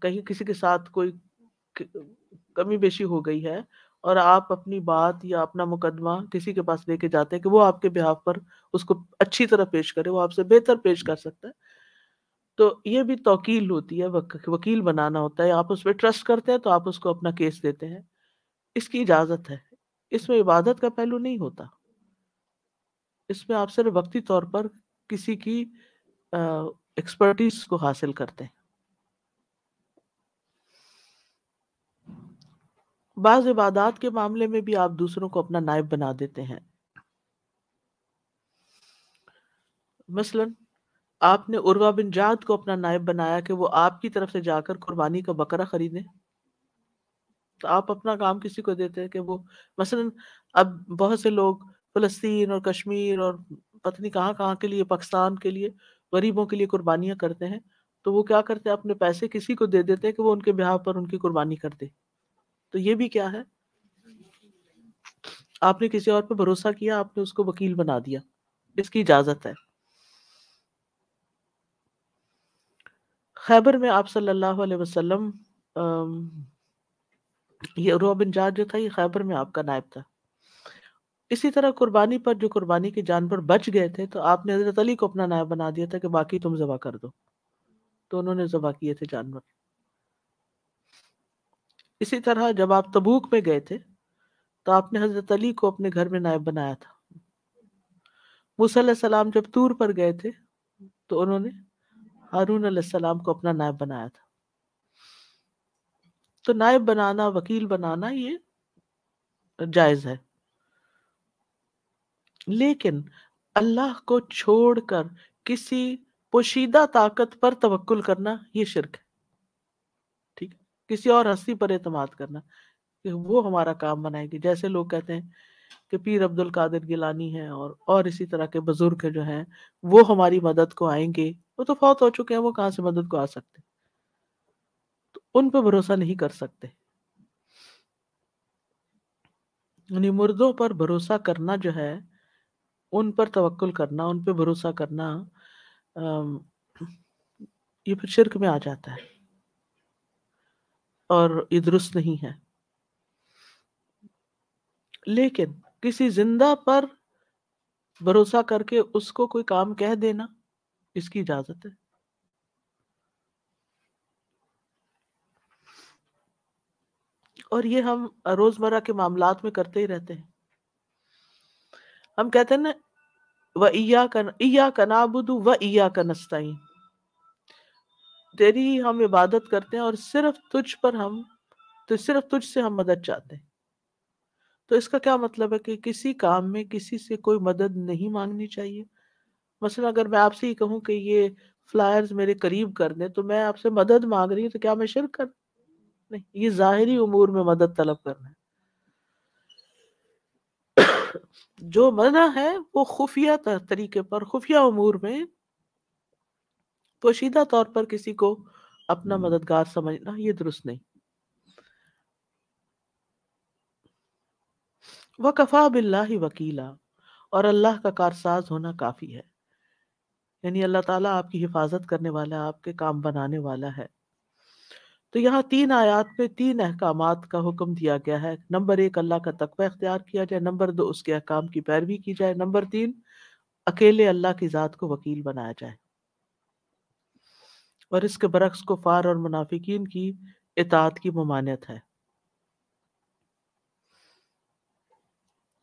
कहीं किसी के साथ कोई कमी बेशी हो गई है और आप अपनी बात या अपना मुकदमा किसी के पास लेके जाते हैं कि वो आपके बिहाफ पर उसको अच्छी तरह पेश करे वो आपसे बेहतर पेश कर सकता है तो ये भी तोकील होती है वक, वकील बनाना होता है आप उस पर ट्रस्ट करते हैं तो आप उसको अपना केस देते हैं इसकी इजाज़त है इसमें इबादत का पहलू नहीं होता इसमें आप सिर्फ वक्ती तौर पर किसी की एक्सपर्टीज को हासिल करते हैं बाज इबादात के मामले में भी आप दूसरों को अपना नायब बना देते हैं मसलन आपने उर्वा बिन जाद को अपना नायब बनाया कि वो आपकी तरफ से जाकर कुर्बानी का बकरा खरीदे तो आप अपना काम किसी को देते हैं कि वो मसलन अब बहुत से लोग फलस्तीन और कश्मीर और पत्नी कहाँ कहाँ के लिए पाकिस्तान के लिए गरीबों के लिए कुर्बानियाँ करते हैं तो वो क्या करते हैं अपने पैसे किसी को दे देते हैं कि वो उनके ब्याह पर उनकी कुर्बानी कर दे तो ये भी क्या है आपने किसी और पर भरोसा किया आपने उसको वकील बना दिया इसकी इजाजत है खैबर में आप सल्लल्लाहु अलैहि वसल्लम ये बिन जाज जो था ये खैबर में आपका नायब था इसी तरह कुर्बानी पर जो कुर्बानी के जानवर बच गए थे तो आपने हजरत अली को अपना नायब बना दिया था कि बाकी तुम जबा कर दो तो उन्होंने जबा किए थे जानवर इसी तरह जब आप तबूक में गए थे तो आपने हजरत अली को अपने घर में नायब बनाया था मुसलम सलाम जब तूर पर गए थे तो उन्होंने हारून सलाम को अपना नायब बनाया था तो नायब बनाना वकील बनाना ये जायज है लेकिन अल्लाह को छोड़कर किसी पोशीदा ताकत पर तवक्कुल करना ये शिरक है ठीक किसी और हस्ती पर एतमाद करना कि वो हमारा काम बनाएगी जैसे लोग कहते हैं कि पीर अब्दुल कादिर गिलानी है और और इसी तरह के बुजुर्ग जो हैं वो हमारी मदद को आएंगे वो तो फौत हो चुके हैं वो कहाँ से मदद को आ सकते तो उन पर भरोसा नहीं कर सकते यानी मुर्दों पर भरोसा करना जो है उन पर तवक्ल करना उन पर भरोसा करना ये फिर शिरक में आ जाता है और ये दुरुस्त नहीं है लेकिन किसी जिंदा पर भरोसा करके उसको कोई काम कह देना इसकी इजाजत है और ये हम रोजमर्रा के मामलात में करते ही रहते हैं हम कहते हैं ना व ईया कन ईया कनाबुदू व इया कनस्ताइन तेरी हम इबादत करते हैं और सिर्फ तुझ पर हम तो सिर्फ तुझ से हम मदद चाहते हैं तो इसका क्या मतलब है कि किसी काम में किसी से कोई मदद नहीं मांगनी चाहिए मसला अगर मैं आपसे ही कहूँ कि ये फ्लायर्स मेरे करीब कर दें तो मैं आपसे मदद मांग रही हूँ तो क्या मैं शिर कर नहीं ये ज़ाहरी उमूर में मदद तलब करना है जो मना है वो खुफिया तरीके पर खुफिया उमूर में पोशीदा तौर पर किसी को अपना हम्म। मददगार समझना ये दुरुस्त नहीं वकफा बिल्ला वकीला और अल्लाह का कारसाज होना काफ़ी है यानी अल्लाह ताला आपकी हिफाजत करने वाला है आपके काम बनाने वाला है तो यहाँ तीन आयात पे तीन अहकाम का हुक्म दिया गया है नंबर एक अल्लाह का तकवा इख्तियार किया जाए नंबर दो उसके अहकाम की पैरवी की जाए नंबर तीन अकेले अल्लाह की ज़ात को वकील बनाया जाए और इसके बरक्स को फार और मुनाफिकीन की इतात की ममानियत है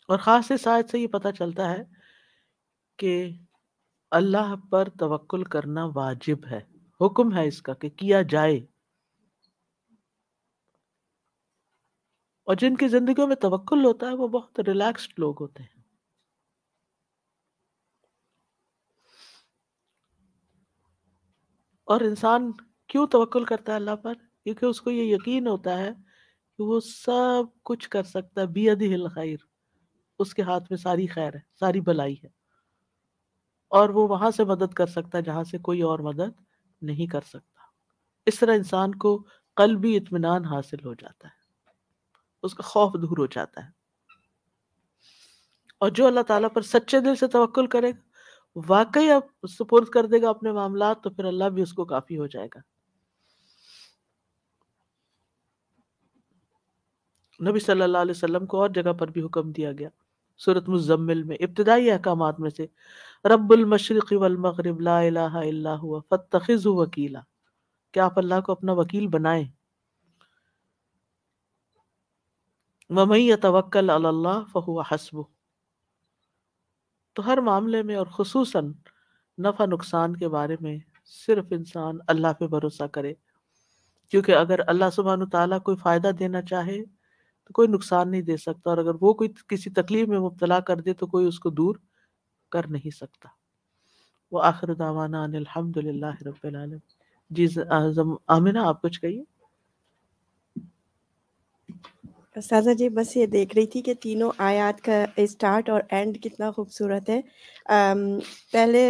और ख़ास इस से ये पता चलता है कि अल्लाह पर तवक्ल करना वाजिब है हुक्म है इसका कि किया जाए और जिनकी जिंदगियों में तवक्ल होता है वो बहुत रिलैक्स्ड लोग होते हैं और इंसान क्यों तवक्ल करता है अल्लाह पर क्योंकि उसको ये यकीन होता है कि वो सब कुछ कर सकता है बेअद हिल खैर उसके हाथ में सारी खैर है सारी भलाई है और वो वहां से मदद कर सकता है जहां से कोई और मदद नहीं कर सकता इस तरह इंसान को कल भी इतमान हासिल हो जाता है उसका खौफ दूर हो जाता है और जो अल्लाह ताला पर सच्चे दिल से तवक्ल करेगा वाकई अब सुपुर्द कर देगा अपने मामला तो फिर अल्लाह भी उसको काफी हो जाएगा नबी सल्लल्लाहु अलैहि वसल्लम को और जगह पर भी हुक्म दिया गया सूरत मुजम्मिल में इब्तदाई अहकाम में से रब्बुल मशरिक वल मगरिब ला इलाहा इल्ला हुवा फत्तखिजहु वकीला क्या आप अल्लाह को अपना वकील बनाएं ममई तवक्ल अल्लाह फ़हुआ हसबू तो हर मामले में और खसूस नफ़ा नुकसान के बारे में सिर्फ इंसान अल्लाह पे भरोसा करे क्योंकि अगर अल्लाह सुबहान ताली कोई फ़ायदा देना चाहे तो कोई नुकसान नहीं दे सकता और अगर वो कोई किसी तकलीफ में मुबतला कर दे तो कोई उसको दूर कर नहीं सकता वो आखिर दावाना जी आमिना आप कुछ कहिए साजा जी बस ये देख रही थी कि तीनों आयत का स्टार्ट और एंड कितना खूबसूरत है आम, पहले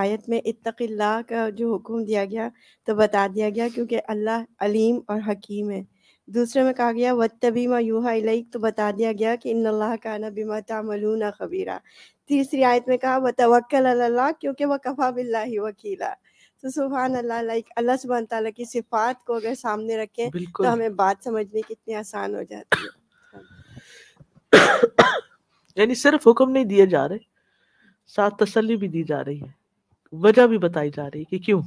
आयत में इतला का जो हुक्म दिया गया तो बता दिया गया क्योंकि अल्लाह अलीम और हकीम है दूसरे में कहा गया वत्तबीमा यूहा लईक तो बता दिया गया कि इन अल्लाह का ना बीमा तामलूना खबीरा तीसरी आयत में कहा तवक्ल अल्लाह क्योंकि वह कफा बिल्ला वकीला तो सुबहान अल्लाह लाइक अल्लाह सुबहान तला की सिफात को अगर सामने रखें तो हमें बात समझने कितनी आसान हो जाती है यानी सिर्फ हुक्म नहीं दिए जा रहे साथ तसल्ली भी दी जा रही है वजह भी बताई जा रही है कि क्यों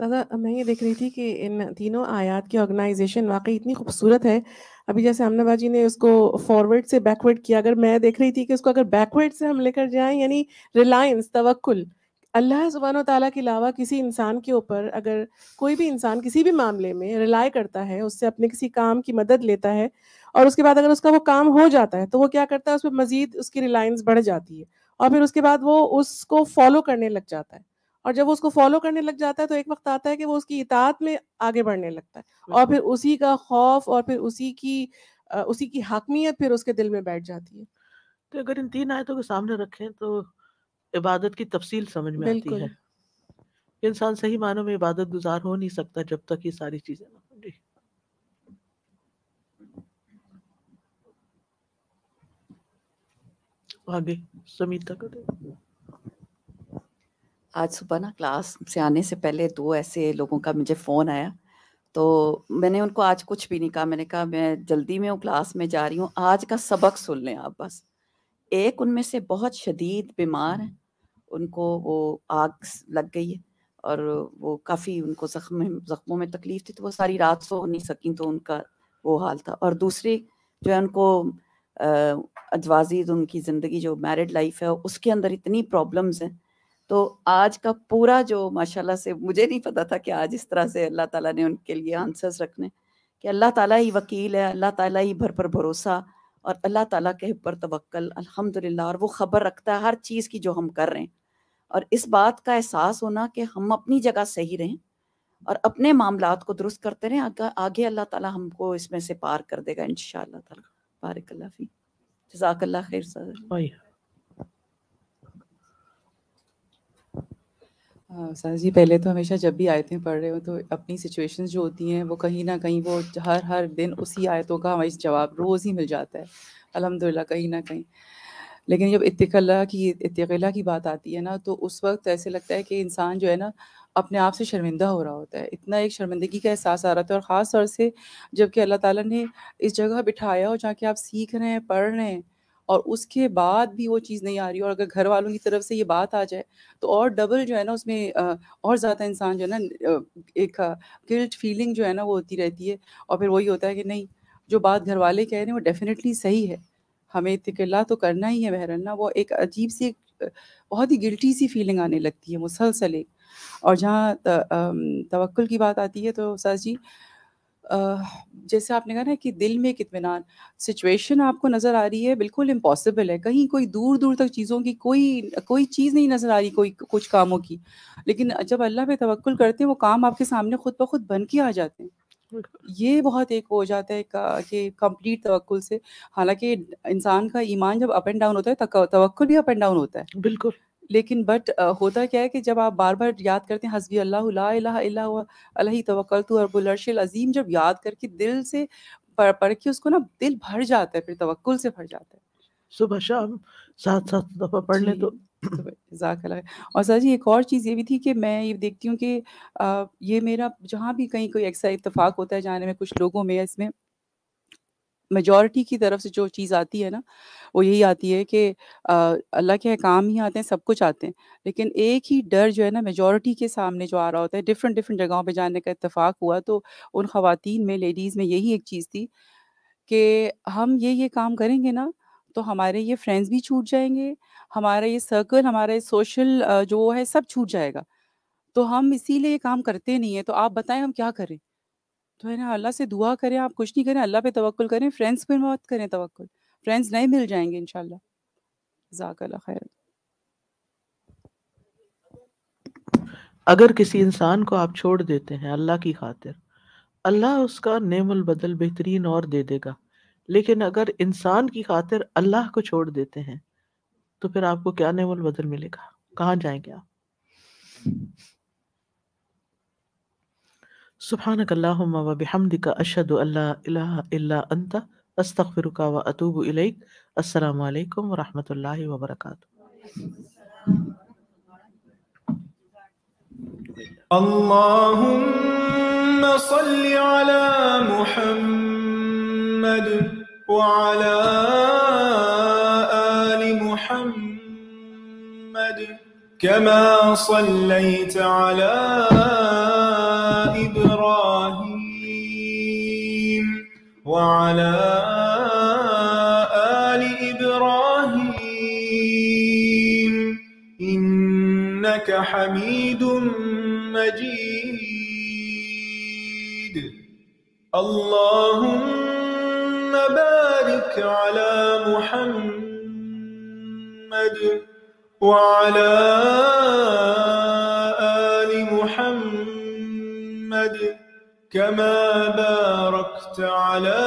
सदा मैं ये देख रही थी कि इन तीनों आयात की ऑर्गेनाइजेशन वाकई इतनी खूबसूरत है अभी जैसे हमनाबाजी ने उसको फॉरवर्ड से बैकवर्ड किया अगर मैं देख रही थी कि उसको अगर बैकवर्ड से हम लेकर जाएं यानी रिलायंस तवक्ल अल्लाह सुबहान तला के अलावा किसी इंसान के ऊपर अगर कोई भी इंसान किसी भी मामले में रिलाई करता है उससे अपने किसी काम की मदद लेता है और उसके बाद अगर उसका वो काम हो जाता है तो वो क्या करता है उस पर मजीद उसकी रिलायंस बढ़ जाती है और फिर उसके बाद वो उसको फॉलो करने लग जाता है और जब वो उसको फॉलो करने लग जाता है तो एक वक्त आता है कि वो उसकी इतात में आगे बढ़ने लगता है और फिर उसी का खौफ और फिर उसी की उसी की हकमियत फिर उसके दिल में बैठ जाती है तो अगर इन तीन आयतों के सामने रखें तो इबादत की तफसील समझ में आती है इंसान सही मानों में इबादत गुजार हो नहीं सकता जब तक ये सारी चीजें ना आगे समीता कर आज सुबह ना क्लास से आने से पहले दो ऐसे लोगों का मुझे फ़ोन आया तो मैंने उनको आज कुछ भी नहीं कहा मैंने कहा मैं जल्दी में हूँ क्लास में जा रही हूँ आज का सबक सुन लें आप बस एक उनमें से बहुत शदीद बीमार हैं उनको वो आग लग गई है और वो काफ़ी उनको जख्म जख्मों में तकलीफ थी तो वो सारी रात सो नहीं सकी तो उनका वो हाल था और दूसरी जो है उनको अजवाजीद उनकी ज़िंदगी जो मैरिड लाइफ है उसके अंदर इतनी प्रॉब्लम्स हैं तो आज का पूरा जो माशाल्लाह से मुझे नहीं पता था कि आज इस तरह से अल्लाह ताला ने उनके लिए आंसर्स रखने कि अल्लाह ताला ही वकील है अल्लाह ताला ही भर पर भरोसा और अल्लाह ताला के पर तवक्ल अल्हम्दुलिल्लाह और वो ख़बर रखता है हर चीज़ की जो हम कर रहे हैं और इस बात का एहसास होना कि हम अपनी जगह सही रहें और अपने मामला को दुरुस्त करते रहें आगे, अल्लाह ताला हमको इसमें से पार कर देगा इन शाह बारिकल्ला जजाकल्ला खैर सर हाँ, सर जी पहले तो हमेशा जब भी आयतें पढ़ रहे हो तो अपनी सिचुएशन जो होती हैं वो कहीं ना कहीं वो हर हर दिन उसी आयतों का हमारी जवाब रोज़ ही मिल जाता है अलहमदिल्ला कहीं ना कहीं लेकिन जब इतला की इतला की बात आती है ना तो उस वक्त ऐसे लगता है कि इंसान जो है ना अपने आप से शर्मिंदा हो रहा होता है इतना एक शर्मिंदगी का एहसास आ रहा था और ख़ास तौर से जबकि अल्लाह ताला ने इस जगह बिठाया हो जहाँ कि आप सीख रहे हैं पढ़ रहे हैं और उसके बाद भी वो चीज़ नहीं आ रही और अगर घर वालों की तरफ से ये बात आ जाए तो और डबल जो है ना उसमें और ज़्यादा इंसान जो है ना एक गिल्ट फीलिंग जो है ना वो होती रहती है और फिर वही होता है कि नहीं जो बात घर वाले कह रहे हैं वो डेफिनेटली सही है हमें इतकल्ला तो करना ही है बहरन ना वो एक अजीब सी बहुत ही गिल्टी सी फीलिंग आने लगती है मुसलसल एक और जहाँ तवक्ल की बात आती है तो सर जी जैसे आपने कहा ना कि दिल में एक इतमान सिचुएशन आपको नज़र आ रही है बिल्कुल इम्पॉसिबल है कहीं कोई दूर दूर तक चीज़ों की कोई कोई चीज़ नहीं नज़र आ रही कोई कुछ कामों की लेकिन जब अल्लाह पे तवक्ल करते हैं वो काम आपके सामने खुद ब खुद बन के आ जाते हैं ये बहुत एक हो जाता है कि कंप्लीट तवक्ल से हालांकि इंसान का ईमान जब अप एंड डाउन होता है तवक्ल भी अप एंड डाउन होता है बिल्कुल लेकिन बट होता क्या है कि जब आप बार बार याद करते हैं हसबी अल्लाह तो अरशिल अजीम जब याद करके दिल से पढ़ पढ़ के उसको ना दिल भर जाता है फिर तवक्ल से भर जाता है सुबह शाम साथ साथ दफ़ा पढ़ लें तो, तो जाकला और सर जी एक और चीज़ ये भी थी कि मैं ये देखती हूँ कि ये मेरा जहाँ भी कहीं कोई ऐसा इतफाक़ होता है जाने में कुछ लोगों में इसमें मेजॉरिटी की तरफ से जो चीज़ आती है ना वो यही आती है कि अल्लाह के काम ही आते हैं सब कुछ आते हैं लेकिन एक ही डर जो है ना मेजॉरिटी के सामने जो आ रहा होता है डिफरेंट डिफरेंट जगहों पे जाने का इतफाक़ हुआ तो उन खातन में लेडीज़ में यही एक चीज़ थी कि हम ये ये काम करेंगे ना तो हमारे ये फ्रेंड्स भी छूट जाएंगे हमारा ये सर्कल हमारा ये सोशल जो है सब छूट जाएगा तो हम इसीलिए ये काम करते नहीं है तो आप बताएं हम क्या करें तो है ना अल्लाह से दुआ करें आप कुछ नहीं करें अल्लाह पे तवक्ल करें फ्रेंड्स पे मत करें तवक्ल फ्रेंड्स नहीं मिल जाएंगे इंशाल्लाह जजाकल्ला खैर अगर किसी इंसान को आप छोड़ देते हैं अल्लाह की खातिर अल्लाह उसका नेमुल बदल बेहतरीन और दे देगा लेकिन अगर इंसान की खातिर अल्लाह को छोड़ देते हैं तो फिर आपको क्या नेमुल बदल मिलेगा कहाँ जाएंगे आप سبحانك اللهم وبحمدك أشهد أن لا إله إلا أنت أستغفرك وأتوب إليك السلام عليكم ورحمة الله وبركاته اللهم صل على محمد وعلى آل محمد كما صليت على وعلى آل إبراهيم إنك حميد مجيد اللهم بارك على محمد وعلى آل محمد كما بارك على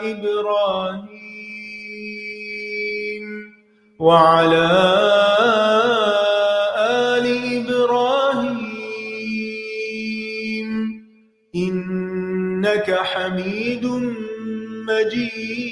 إبراهيم وعلى آل إبراهيم إنك حميد مجيد